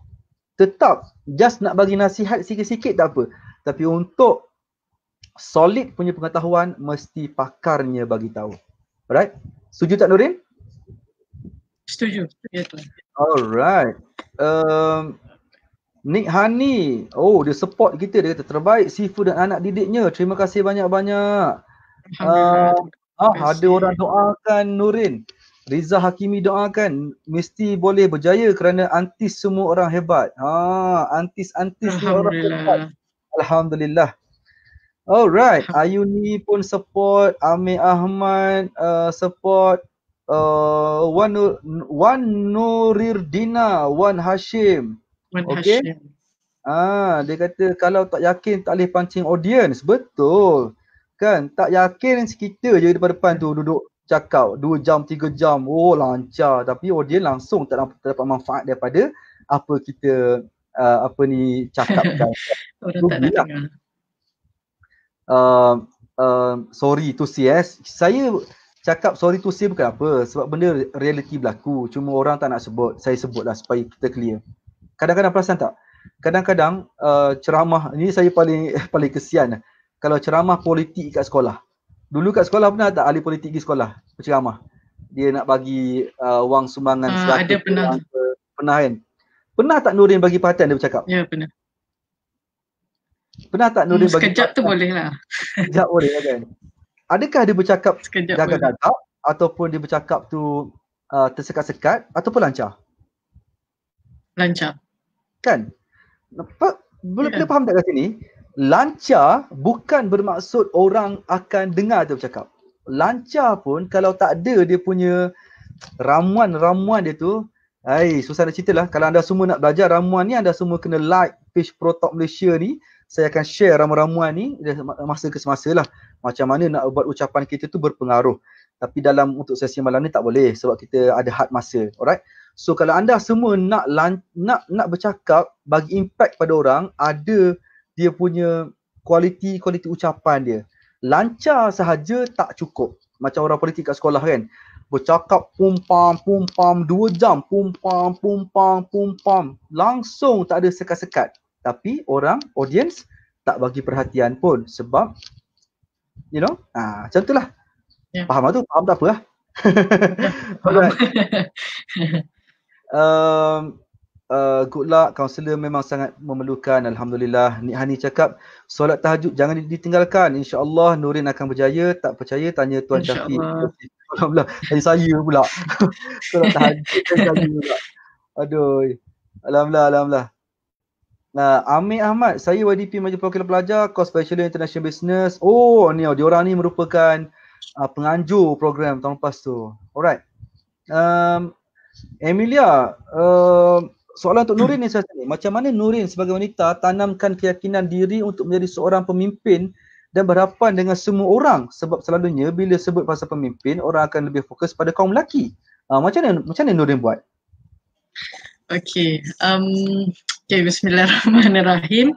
tetap just nak bagi nasihat sikit-sikit tak apa. Tapi untuk solid punya pengetahuan mesti pakarnya bagi tahu. Alright? Setuju tak Nurin? Setuju. Ya, Alright. Um, Nick Hani. Oh, dia support kita. Dia kata terbaik sifu dan anak didiknya. Terima kasih banyak-banyak. Uh, ah, ada orang doakan Nurin. Riza Hakimi doakan mesti boleh berjaya kerana antis semua orang hebat. Ha, ah, antis-antis semua orang hebat. Alhamdulillah. Alright, Ayuni pun support, Amir Ahmad uh, support, uh, Wan, Wan Nurirdina, Wan Hashim, Okay, Ah, dia kata kalau tak yakin tak boleh pancing audience. Betul. Kan? Tak yakin kita je depan-depan tu duduk cakap dua jam, tiga jam. Oh, lancar. Tapi audience langsung tak dapat, tak dapat manfaat daripada apa kita uh, apa ni cakapkan. Orang tak nak Uh, uh, sorry to say eh. Saya cakap sorry to say bukan apa Sebab benda reality berlaku Cuma orang tak nak sebut Saya sebutlah supaya kita clear kadang-kadang perasan tak kadang-kadang uh, ceramah ini saya paling paling kesian lah. kalau ceramah politik kat sekolah dulu kat sekolah pernah tak ahli politik di sekolah berceramah dia nak bagi uh, wang sumbangan uh, ada pernah ke, pernah kan pernah tak Nurin bagi perhatian dia bercakap ya pernah pernah tak Nurin hmm, bagi sekejap perhatian? tu boleh lah sekejap boleh kan adakah dia bercakap jaga data ataupun dia bercakap tu uh, tersekat-sekat ataupun lancar lancar kan nampak boleh yeah. Ya. faham tak kat sini lancar bukan bermaksud orang akan dengar dia bercakap lancar pun kalau tak ada dia punya ramuan-ramuan dia tu Hai, susah nak cerita lah. Kalau anda semua nak belajar ramuan ni, anda semua kena like page ProTalk Malaysia ni. Saya akan share ramuan-ramuan ni masa ke semasa lah. Macam mana nak buat ucapan kita tu berpengaruh. Tapi dalam untuk sesi malam ni tak boleh sebab kita ada had masa. Alright. So kalau anda semua nak lan- nak nak bercakap bagi impact pada orang, ada dia punya kualiti-kualiti ucapan dia. Lancar sahaja tak cukup. Macam orang politik kat sekolah kan. Bercakap pum pam pum pam 2 jam pum pam pum pam pum pam langsung tak ada sekat-sekat. Tapi orang audience tak bagi perhatian pun sebab you know, ha, macam itulah. Yeah. Faham tak tu? Faham tak apa lah? yeah, ya, um, uh, good luck kaunselor memang sangat memerlukan alhamdulillah ni hani cakap solat tahajud jangan ditinggalkan insyaallah nurin akan berjaya tak percaya tanya tuan Syafi Alhamdulillah, tanya saya pula. solat tahajud, tanya pula. Aduh. Alhamdulillah, alhamdulillah. Nah, Amir Ahmad, saya YDP Maju Perwakilan Pelajar, Kos Specialist International Business. Oh, ni oh, diorang ni merupakan uh, penganjur program tahun lepas tu. Alright. Um, Emilia, uh, soalan untuk Nurin ni saya tanya. Macam mana Nurin sebagai wanita tanamkan keyakinan diri untuk menjadi seorang pemimpin dan berhadapan dengan semua orang? Sebab selalunya bila sebut pasal pemimpin, orang akan lebih fokus pada kaum lelaki. Uh, macam mana macam mana Nurin buat? Okay. Um, okay, bismillahirrahmanirrahim.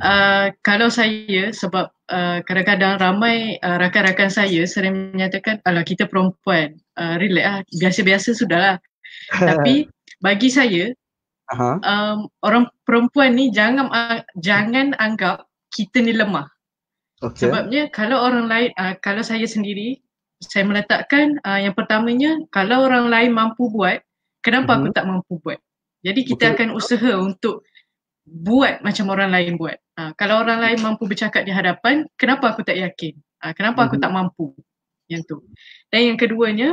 Uh, kalau saya sebab uh, kadang-kadang ramai uh, rakan-rakan saya sering menyatakan kalau kita perempuan, uh, relax lah, biasa-biasa lah." tapi bagi saya uh-huh. um, orang perempuan ni jangan uh, jangan anggap kita ni lemah okay. sebabnya kalau orang lain uh, kalau saya sendiri saya meletakkan uh, yang pertamanya kalau orang lain mampu buat kenapa uh-huh. aku mhm. tak mampu buat jadi kita okay. akan usaha untuk buat macam orang lain buat uh, kalau orang lain mampu bercakap di hadapan kenapa aku tak yakin uh, kenapa uh-huh. aku mhm. tak mampu yang tu dan yang keduanya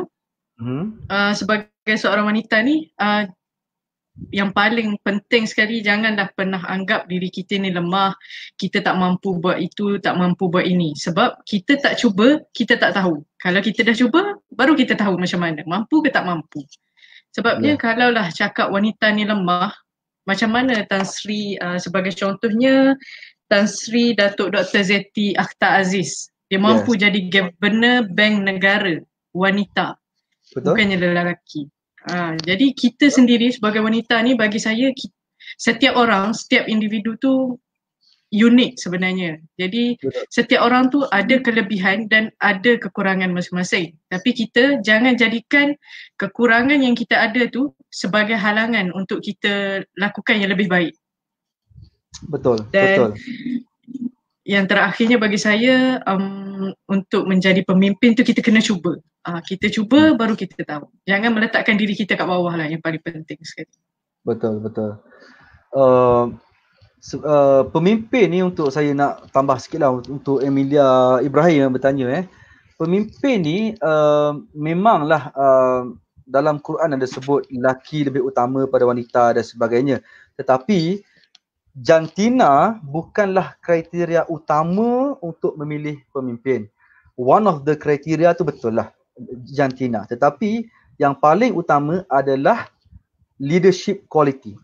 uh-huh. uh, sebagai sebagai seorang wanita ni uh, yang paling penting sekali janganlah pernah anggap diri kita ni lemah, kita tak mampu buat itu, tak mampu buat ini. Sebab kita tak cuba, kita tak tahu. Kalau kita dah cuba, baru kita tahu macam mana, mampu ke tak mampu. Sebabnya yeah. kalaulah cakap wanita ni lemah, macam mana Tan Sri uh, sebagai contohnya Tan Sri Datuk Dr Zeti Akhtar Aziz, dia mampu yes. jadi governor bank negara wanita. Betul? Bukannya lelaki. Ha, jadi kita sendiri sebagai wanita ni bagi saya setiap orang, setiap individu tu unik sebenarnya. Jadi setiap orang tu ada kelebihan dan ada kekurangan masing-masing. Tapi kita jangan jadikan kekurangan yang kita ada tu sebagai halangan untuk kita lakukan yang lebih baik. Betul, dan, betul yang terakhirnya bagi saya um, untuk menjadi pemimpin tu kita kena cuba. Uh, kita cuba baru kita tahu. Jangan meletakkan diri kita kat bawah lah yang paling penting sekali. Betul betul. Uh, se- uh, pemimpin ni untuk saya nak tambah sikit lah untuk Emilia Ibrahim yang bertanya eh. Pemimpin ni uh, memanglah uh, dalam Quran ada sebut lelaki lebih utama pada wanita dan sebagainya. Tetapi jantina bukanlah kriteria utama untuk memilih pemimpin. One of the kriteria tu betul lah jantina. Tetapi yang paling utama adalah leadership quality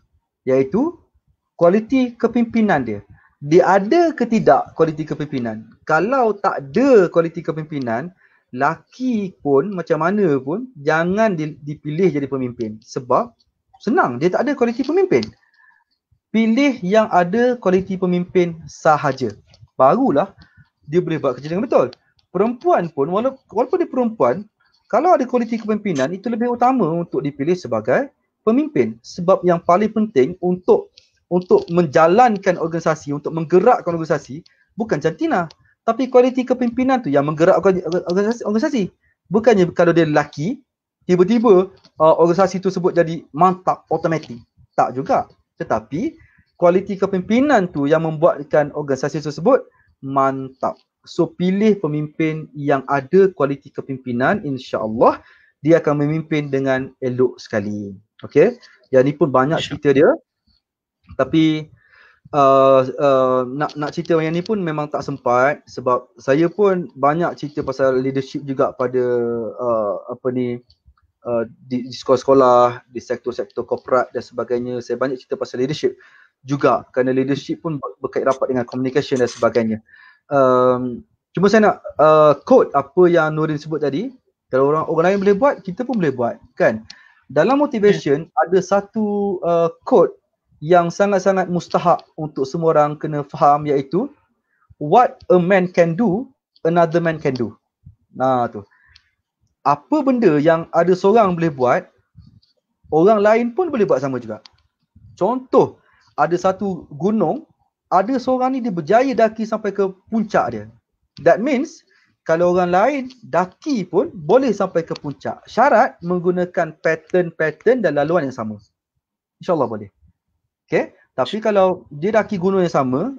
iaitu kualiti kepimpinan dia. Dia ada ke tidak kualiti kepimpinan? Kalau tak ada kualiti kepimpinan, laki pun macam mana pun jangan dipilih jadi pemimpin. Sebab senang, dia tak ada kualiti pemimpin pilih yang ada kualiti pemimpin sahaja. Barulah dia boleh buat kerja dengan betul. Perempuan pun, walaupun dia perempuan, kalau ada kualiti kepimpinan, itu lebih utama untuk dipilih sebagai pemimpin. Sebab yang paling penting untuk untuk menjalankan organisasi, untuk menggerakkan organisasi, bukan jantina. Tapi kualiti kepimpinan tu yang menggerakkan organisasi. organisasi. Bukannya kalau dia lelaki, tiba-tiba uh, organisasi sebut jadi mantap, otomatik. Tak juga. Tetapi kualiti kepimpinan tu yang membuatkan organisasi tersebut mantap. So pilih pemimpin yang ada kualiti kepimpinan insya-Allah dia akan memimpin dengan elok sekali. Okay, Yang ni pun banyak cerita dia. Tapi Uh, uh, nak nak cerita yang ni pun memang tak sempat sebab saya pun banyak cerita pasal leadership juga pada uh, apa ni uh, di, di sekolah-sekolah di sektor-sektor korporat dan sebagainya saya banyak cerita pasal leadership juga kerana leadership pun berkait rapat dengan communication dan sebagainya. Um, cuma saya nak uh, quote apa yang Nurin sebut tadi. Kalau orang orang lain boleh buat, kita pun boleh buat, kan? Dalam motivation yeah. Hmm. ada satu uh, quote yang sangat-sangat mustahak untuk semua orang kena faham iaitu what a man can do, another man can do. Nah tu. Apa benda yang ada seorang boleh buat, orang lain pun boleh buat sama juga. Contoh, ada satu gunung, ada seorang ni dia berjaya daki sampai ke puncak dia. That means kalau orang lain daki pun boleh sampai ke puncak. Syarat menggunakan pattern-pattern dan laluan yang sama. InsyaAllah boleh. Okay. Tapi kalau dia daki gunung yang sama,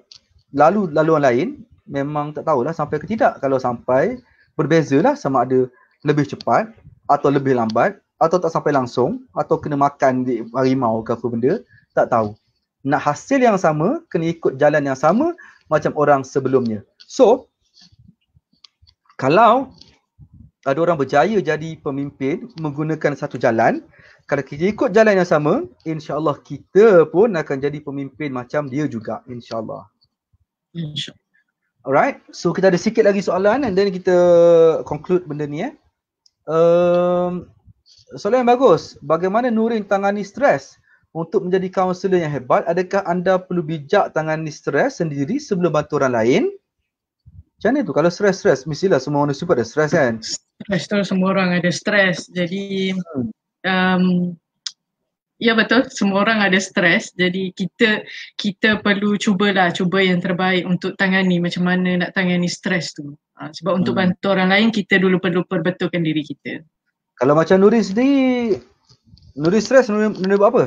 lalu laluan lain, memang tak tahulah sampai ke tidak. Kalau sampai, berbezalah sama ada lebih cepat atau lebih lambat atau tak sampai langsung atau kena makan di harimau ke apa benda, tak tahu nak hasil yang sama kena ikut jalan yang sama macam orang sebelumnya so kalau ada orang berjaya jadi pemimpin menggunakan satu jalan kalau kita ikut jalan yang sama insyaallah kita pun akan jadi pemimpin macam dia juga insyaallah insyaallah alright so kita ada sikit lagi soalan and then kita conclude benda ni eh um, soalan yang bagus bagaimana nurin tangani stres untuk menjadi kaunselor yang hebat, adakah anda perlu bijak tangani stres sendiri sebelum bantu orang lain? Macam mana tu? Kalau stres-stres, mestilah semua orang super ada stres kan? Stres tu semua orang ada stres. Jadi, hmm. um, ya betul, semua orang ada stres. Jadi, kita kita perlu cubalah, cuba yang terbaik untuk tangani macam mana nak tangani stres tu. Ha, sebab untuk hmm. bantu orang lain, kita dulu perlu perbetulkan diri kita. Kalau macam Nurin sendiri, Nuri stres, Nuri, Nuri buat apa?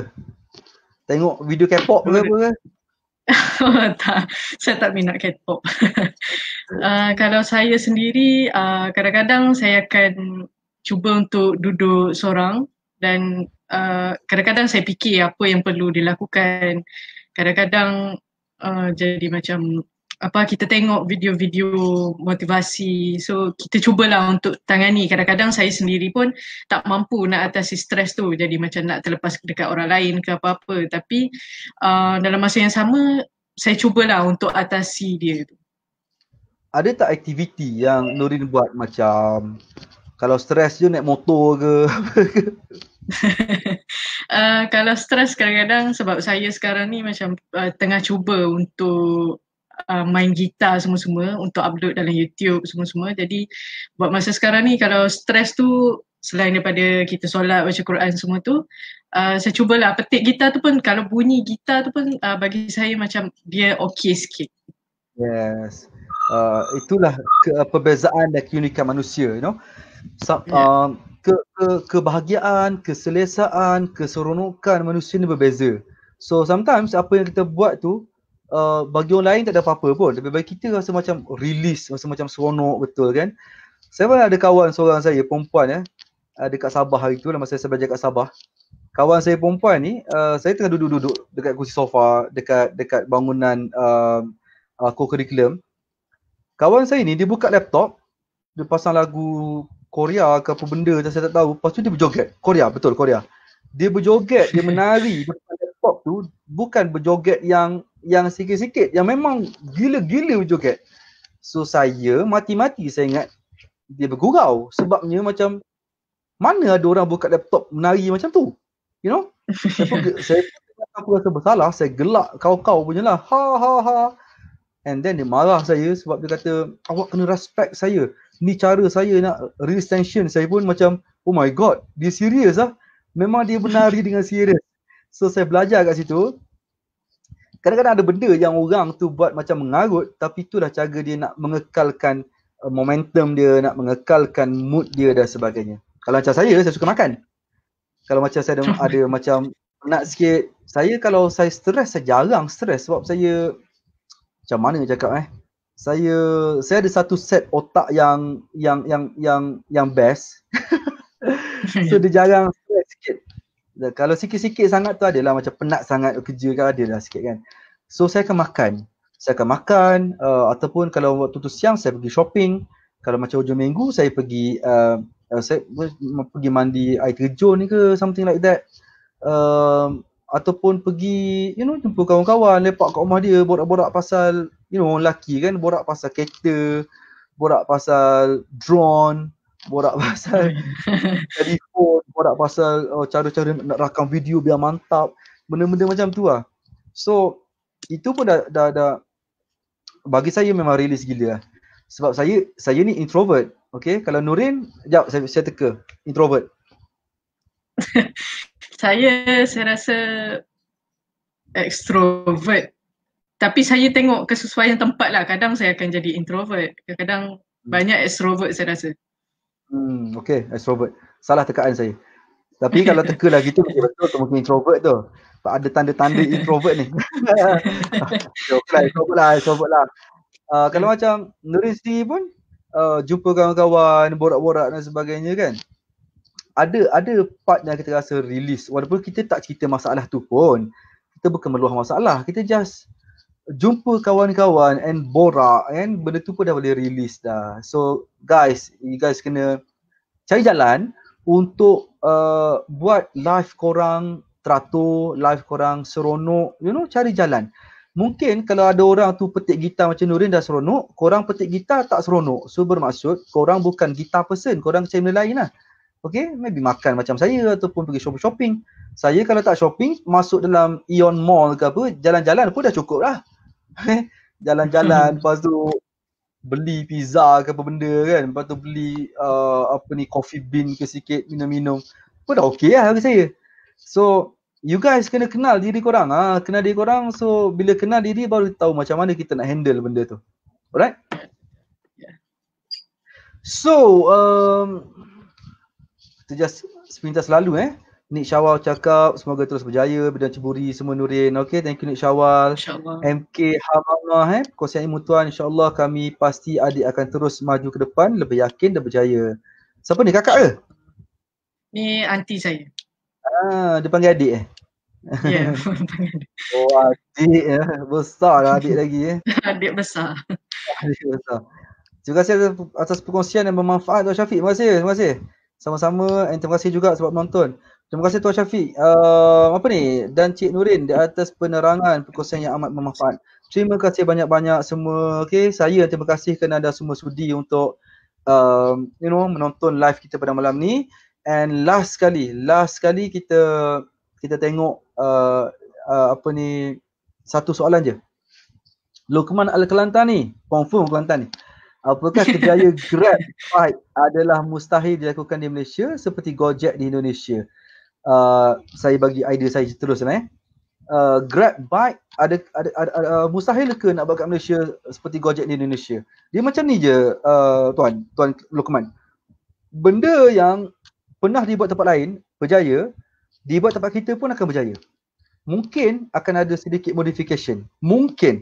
Tengok video K-pop ke apa ke? tak, saya tak minat K-pop. uh, kalau saya sendiri, uh, kadang-kadang saya akan cuba untuk duduk seorang dan uh, kadang-kadang saya fikir apa yang perlu dilakukan. Kadang-kadang uh, jadi macam apa kita tengok video-video motivasi so kita cubalah untuk tangani kadang-kadang saya sendiri pun tak mampu nak atasi stres tu jadi macam nak terlepas dekat orang lain ke apa-apa tapi uh, dalam masa yang sama saya cubalah untuk atasi dia tu ada tak aktiviti yang Nurin buat macam kalau stres je naik motor ke uh, kalau stres kadang-kadang sebab saya sekarang ni macam uh, tengah cuba untuk uh, main gitar semua-semua untuk upload dalam YouTube semua-semua. Jadi buat masa sekarang ni kalau stres tu selain daripada kita solat baca Quran semua tu uh, saya cubalah petik gitar tu pun kalau bunyi gitar tu pun uh, bagi saya macam dia okey sikit. Yes. Uh, itulah ke- uh, perbezaan dan keunikan manusia you know. So, ya. uh, um, ke-, ke kebahagiaan, keselesaan, keseronokan manusia ni berbeza. So sometimes apa yang kita buat tu uh, bagi orang lain tak ada apa-apa pun tapi bagi kita rasa macam release rasa macam seronok betul kan saya pernah ada kawan seorang saya perempuan ya eh, ah, dekat Sabah hari tu lah masa saya belajar kat Sabah kawan saya perempuan ni uh, saya tengah duduk-duduk dekat kursi sofa dekat dekat bangunan uh, uh, co-curriculum kawan saya ni dia buka laptop dia pasang lagu Korea ke apa benda tak saya tak tahu lepas tu dia berjoget Korea betul Korea dia berjoget dia menari depan laptop tu bukan berjoget yang yang sikit-sikit yang memang gila-gila joget. So saya mati-mati saya ingat dia bergurau sebabnya macam mana ada orang buka laptop menari macam tu? You know? saya, pun, saya aku rasa bersalah, saya gelak kau-kau punya lah. Ha ha ha. And then dia marah saya sebab dia kata awak kena respect saya. Ni cara saya nak re tension. Saya pun macam oh my god, dia serius lah. Memang dia menari dengan serius. So saya belajar kat situ kadang-kadang ada benda yang orang tu buat macam mengarut tapi itulah cara dia nak mengekalkan uh, momentum dia, nak mengekalkan mood dia dan sebagainya. Kalau macam saya, saya suka makan. Kalau macam saya ada, ada macam nak sikit, saya kalau saya stres, saya jarang stres sebab saya macam mana cakap eh. Saya saya ada satu set otak yang yang yang yang yang best. so dia jarang kalau sikit-sikit sangat tu adalah macam penat sangat kerja kan adalah sikit kan so saya akan makan saya akan makan uh, ataupun kalau waktu tu siang saya pergi shopping kalau macam hujung minggu saya pergi uh, saya pergi mandi air terjun ke something like that um, ataupun pergi you know jumpa kawan-kawan lepak kat rumah dia borak-borak pasal you know lelaki kan borak pasal kereta borak pasal drone borak pasal telefon, borak pasal uh, cara-cara nak rakam video biar mantap, benda-benda macam tu lah. So, itu pun dah, dah, dah bagi saya memang realis gila lah. Sebab saya saya ni introvert. Okay, kalau Nurin, jap saya, saya teka. Introvert. saya, saya rasa extrovert. Tapi saya tengok kesesuaian tempat lah. Kadang saya akan jadi introvert. Kadang hmm. banyak extrovert saya rasa. Hmm, okay, extrovert. Salah tekaan saya. Tapi kalau teka lah gitu, okay, betul tu mungkin introvert tu. Tak ada tanda-tanda introvert ni. okay, lah, introvert lah, introvert lah. Uh, kalau hmm. macam Nurin sendiri pun, uh, jumpa kawan-kawan, borak-borak dan sebagainya kan. Ada ada part yang kita rasa release walaupun kita tak cerita masalah tu pun. Kita bukan meluah masalah. Kita just jumpa kawan-kawan and borak kan benda tu pun dah boleh release dah so guys you guys kena cari jalan untuk uh, buat live korang teratur live korang seronok you know cari jalan mungkin kalau ada orang tu petik gitar macam Nurin dah seronok korang petik gitar tak seronok so bermaksud korang bukan gitar person korang cari benda lain lah okay maybe makan macam saya ataupun pergi shopping-shopping saya kalau tak shopping masuk dalam Ion Mall ke apa jalan-jalan pun dah cukup lah jalan-jalan lepas tu beli pizza ke apa benda kan lepas tu beli uh, apa ni coffee bean ke sikit minum-minum pun dah okey lah bagi saya so you guys kena kenal diri korang ah ha. kenal diri korang so bila kenal diri baru tahu macam mana kita nak handle benda tu alright so um, just sepintas lalu eh Nik Syawal cakap semoga terus berjaya bidang ceburi semua Nurin. Okey, thank you Nik Syawal. MK Hamamah eh. Kuasa ilmu tuan insya kami pasti adik akan terus maju ke depan lebih yakin dan berjaya. Siapa ni kakak ke? Ni aunty saya. Ah, dia panggil adik eh. Ya, yeah, panggil Oh, adik Eh. Besar lah adik lagi eh. adik besar. Adik besar. Terima kasih atas perkongsian yang bermanfaat Tuan Syafiq. Terima kasih. Terima kasih. Sama-sama terima kasih juga sebab menonton. Terima kasih Tuan Syafiq. Uh, apa ni? Dan Cik Nurin di atas penerangan perkongsian yang amat bermanfaat. Terima kasih banyak-banyak semua. Okay, saya terima kasih kerana anda semua sudi untuk um, you know menonton live kita pada malam ni. And last sekali, last sekali kita kita tengok uh, uh, apa ni satu soalan je. Lukman al Kelantan ni, confirm Kelantan ni. Apakah kejayaan Grab Bike adalah mustahil dilakukan di Malaysia seperti Gojek di Indonesia? Uh, saya bagi idea saya seterusnya eh. Uh, grab bike ada ada, ada, ada uh, mustahil ke nak buat kat Malaysia seperti Gojek di Indonesia. Dia macam ni je uh, tuan tuan Lukman. Benda yang pernah dibuat tempat lain berjaya dibuat tempat kita pun akan berjaya. Mungkin akan ada sedikit modification. Mungkin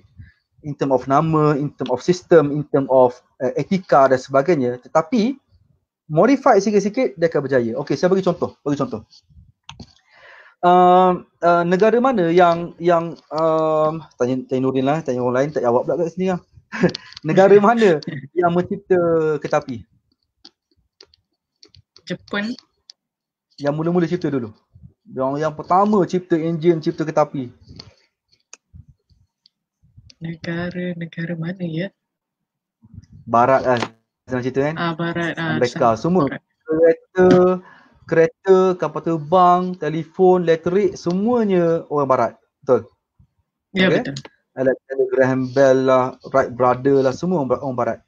in term of nama, in term of system, in term of uh, etika dan sebagainya tetapi modify sikit-sikit dia akan berjaya. Okey, saya bagi contoh, bagi contoh. Um, uh, negara mana yang yang uh, tanya tanya Nurin lah, tanya orang lain tak jawab pula kat sini lah. negara mana yang mencipta ketapi? Jepun. Yang mula-mula cipta dulu. Yang yang pertama cipta enjin cipta ketapi. Negara negara mana ya? Barat lah. Senang cerita kan? Ah, barat. Ah, Mereka semua. Kereta kereta, kapal terbang, telefon, elektrik semuanya orang barat. Betul. Ya okay? betul. Alexander Graham Bell lah, Wright Brother lah semua orang barat.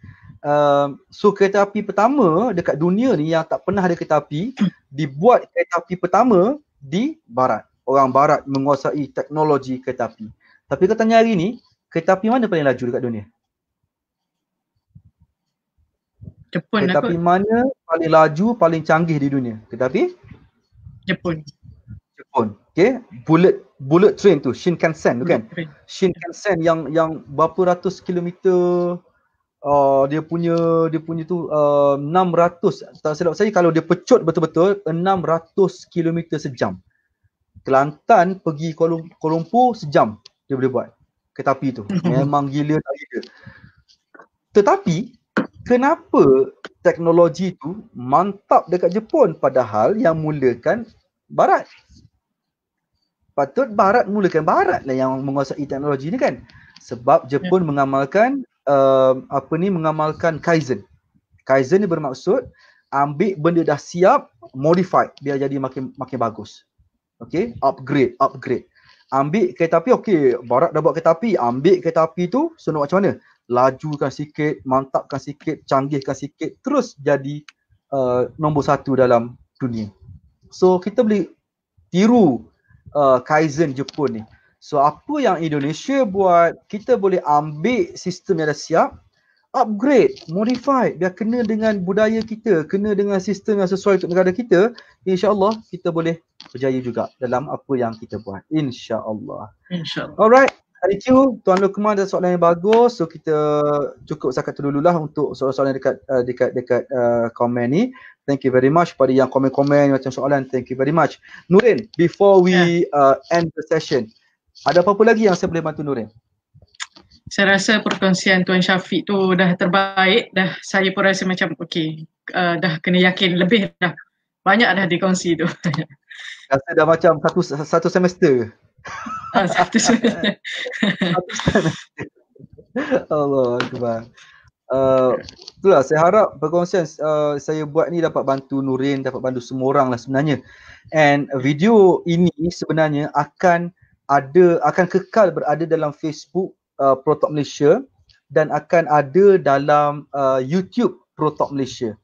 Um, so kereta api pertama dekat dunia ni yang tak pernah ada kereta api dibuat kereta api pertama di barat. Orang barat menguasai teknologi kereta api. Tapi katanya hari ni kereta api mana paling laju dekat dunia? Jepun Tetapi aku. mana paling laju, paling canggih di dunia? Tetapi? Jepun. Jepun. Okay. Bullet bullet train tu, Shinkansen tu kan? Train. Shinkansen yang yang berapa ratus kilometer uh, dia punya dia punya tu uh, ratus. tak silap saya kalau dia pecut betul-betul enam ratus kilometer sejam. Kelantan pergi Kuala, Lumpur sejam dia boleh buat. Ketapi tu. Memang gila tak gila. Tetapi kenapa teknologi tu mantap dekat Jepun padahal yang mulakan barat patut barat mulakan barat lah yang menguasai teknologi ni kan sebab Jepun ya. mengamalkan uh, apa ni mengamalkan kaizen kaizen ni bermaksud ambil benda dah siap modify biar jadi makin makin bagus okey upgrade upgrade ambil kereta api okey barat dah buat kereta api ambil kereta api tu so nak macam mana lajukan sikit, mantapkan sikit, canggihkan sikit, terus jadi uh, nombor satu dalam dunia. So kita boleh tiru uh, Kaizen Jepun ni. So apa yang Indonesia buat, kita boleh ambil sistem yang dah siap, upgrade, modify, dia kena dengan budaya kita, kena dengan sistem yang sesuai untuk negara kita, Insya Allah kita boleh berjaya juga dalam apa yang kita buat. Insya Allah. Insya Allah. Alright. Thank you Tuan Lukman ada soalan yang bagus so kita cukup dulu lah untuk soalan-soalan dekat uh, dekat dekat uh, komen ni. Thank you very much pada yang komen-komen macam soalan thank you very much. Nurin before we yeah. uh, end the session ada apa-apa lagi yang saya boleh bantu Nurin? Saya rasa perkongsian Tuan Syafiq tu dah terbaik dah saya pun rasa macam okey uh, dah kena yakin lebih dah banyak dah dikongsi tu. Rasa dah macam satu satu semester habis ah, Allah Akbar. Uh, itulah saya harap perkongsian uh, saya buat ni dapat bantu Nurin, dapat bantu semua orang lah sebenarnya. And video ini sebenarnya akan ada, akan kekal berada dalam Facebook uh, eh, Protok Malaysia dan akan ada dalam uh, YouTube Protok Malaysia.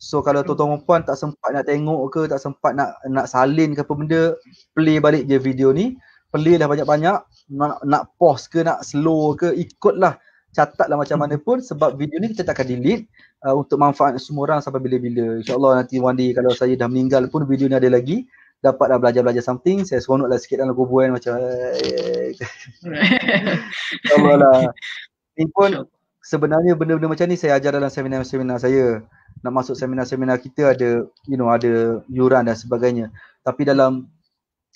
So kalau hmm. tuan-tuan dan tak sempat nak tengok ke, tak sempat nak nak salin ke apa benda, play balik je video ni play dah banyak-banyak nak, nak pause ke nak slow ke ikutlah catatlah macam mana pun sebab video ni kita takkan delete uh, untuk manfaat semua orang sampai bila-bila insyaAllah nanti one day kalau saya dah meninggal pun video ni ada lagi dapatlah belajar-belajar something saya seronoklah sikit dalam kubuan macam insyaAllah lah ni pun sebenarnya benda-benda macam ni saya ajar dalam seminar-seminar saya nak masuk seminar-seminar kita ada you know ada yuran dan sebagainya tapi dalam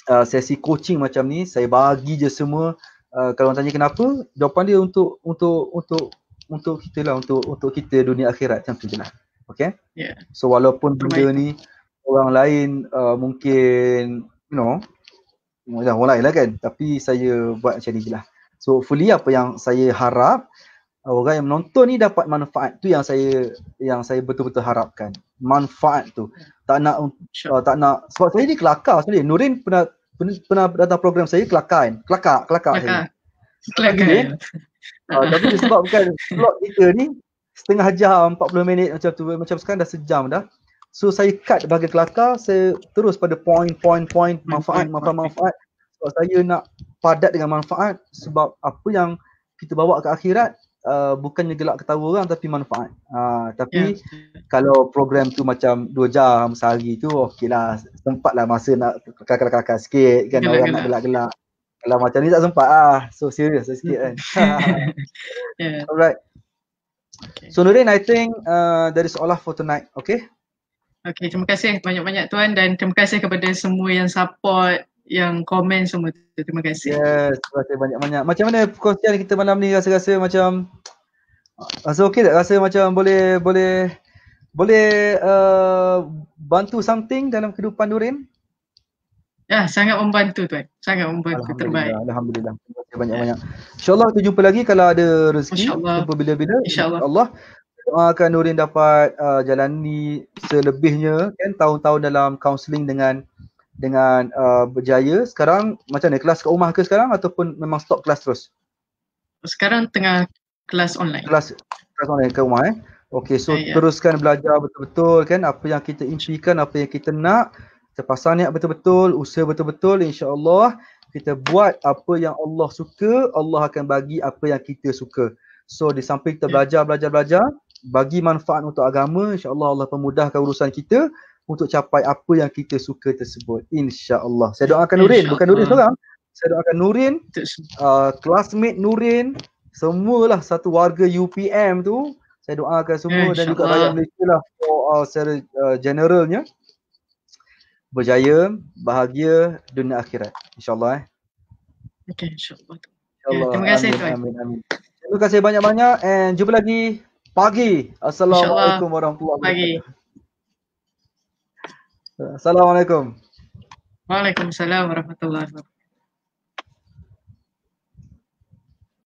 Uh, sesi coaching macam ni saya bagi je semua uh, kalau orang tanya kenapa jawapan dia untuk untuk untuk untuk kita lah untuk untuk kita dunia akhirat macam tu je lah okay yeah. so walaupun benda ni orang lain uh, mungkin you know orang lain lah kan tapi saya buat macam ni je lah so hopefully apa yang saya harap orang yang menonton ni dapat manfaat tu yang saya yang saya betul-betul harapkan manfaat tu tak nak uh, tak nak sebab saya ni kelakar sekali Nurin pernah pernah datang program saya kelakar kan kelakar kelakar saya kelakar uh, tapi sebab bukan slot kita ni setengah jam 40 minit macam tu macam sekarang dah sejam dah so saya cut bagi kelakar saya terus pada point point point manfaat manfaat manfaat sebab saya nak padat dengan manfaat sebab apa yang kita bawa ke akhirat Uh, bukannya gelak ketawa orang tapi manfaat. Uh, tapi yeah. kalau program tu macam 2 jam sehari tu okeylah sempatlah masa nak kelakar-kelakar sikit kan gelak, orang gelak. nak gelak-gelak. Kalau macam ni tak sempat ah. So serious lah sikit kan. yeah. Alright. Okay. So Nurin I think uh, that is all lah for tonight. Okay. Okay, terima kasih banyak-banyak tuan dan terima kasih kepada semua yang support yang komen semua tu. Terima kasih. Yes, terima kasih banyak-banyak. Macam mana perkongsian kita malam ni rasa-rasa macam rasa okey tak? Rasa macam boleh boleh boleh uh, bantu something dalam kehidupan Durin? Ya, sangat membantu tuan. Sangat membantu Alhamdulillah, terbaik. Alhamdulillah. Terima kasih banyak-banyak. InsyaAllah kita jumpa lagi kalau ada rezeki. InsyaAllah. bila-bila. InsyaAllah. Allah doakan Nurin dapat uh, jalani selebihnya kan tahun-tahun dalam kaunseling dengan dengan uh, berjaya sekarang macam mana kelas kat rumah ke sekarang ataupun memang stop kelas terus sekarang tengah kelas online kelas kelas online kat rumah eh okey so yeah, yeah. teruskan belajar betul-betul kan apa yang kita impikan apa yang kita nak terpasang niat betul-betul usaha betul-betul insyaallah kita buat apa yang Allah suka Allah akan bagi apa yang kita suka so di samping kita ya. belajar belajar belajar bagi manfaat untuk agama insyaallah Allah pemudahkan urusan kita untuk capai apa yang kita suka tersebut insyaallah saya doakan Insya Nurin bukan Nurin seorang saya doakan Nurin uh, classmate Nurin semualah satu warga UPM tu saya doakan semua Insya dan juga Allah. rakyat Malaysia lah oh, uh, secara uh, generalnya berjaya bahagia dunia akhirat insyaallah eh okay, insyaallah Insya Allah. terima kasih amin, tuan amin, amin. terima kasih banyak-banyak and jumpa lagi pagi assalamualaikum warahmatullahi wabarakatuh Assalamualaikum. Waalaikumsalam warahmatullahi wabarakatuh.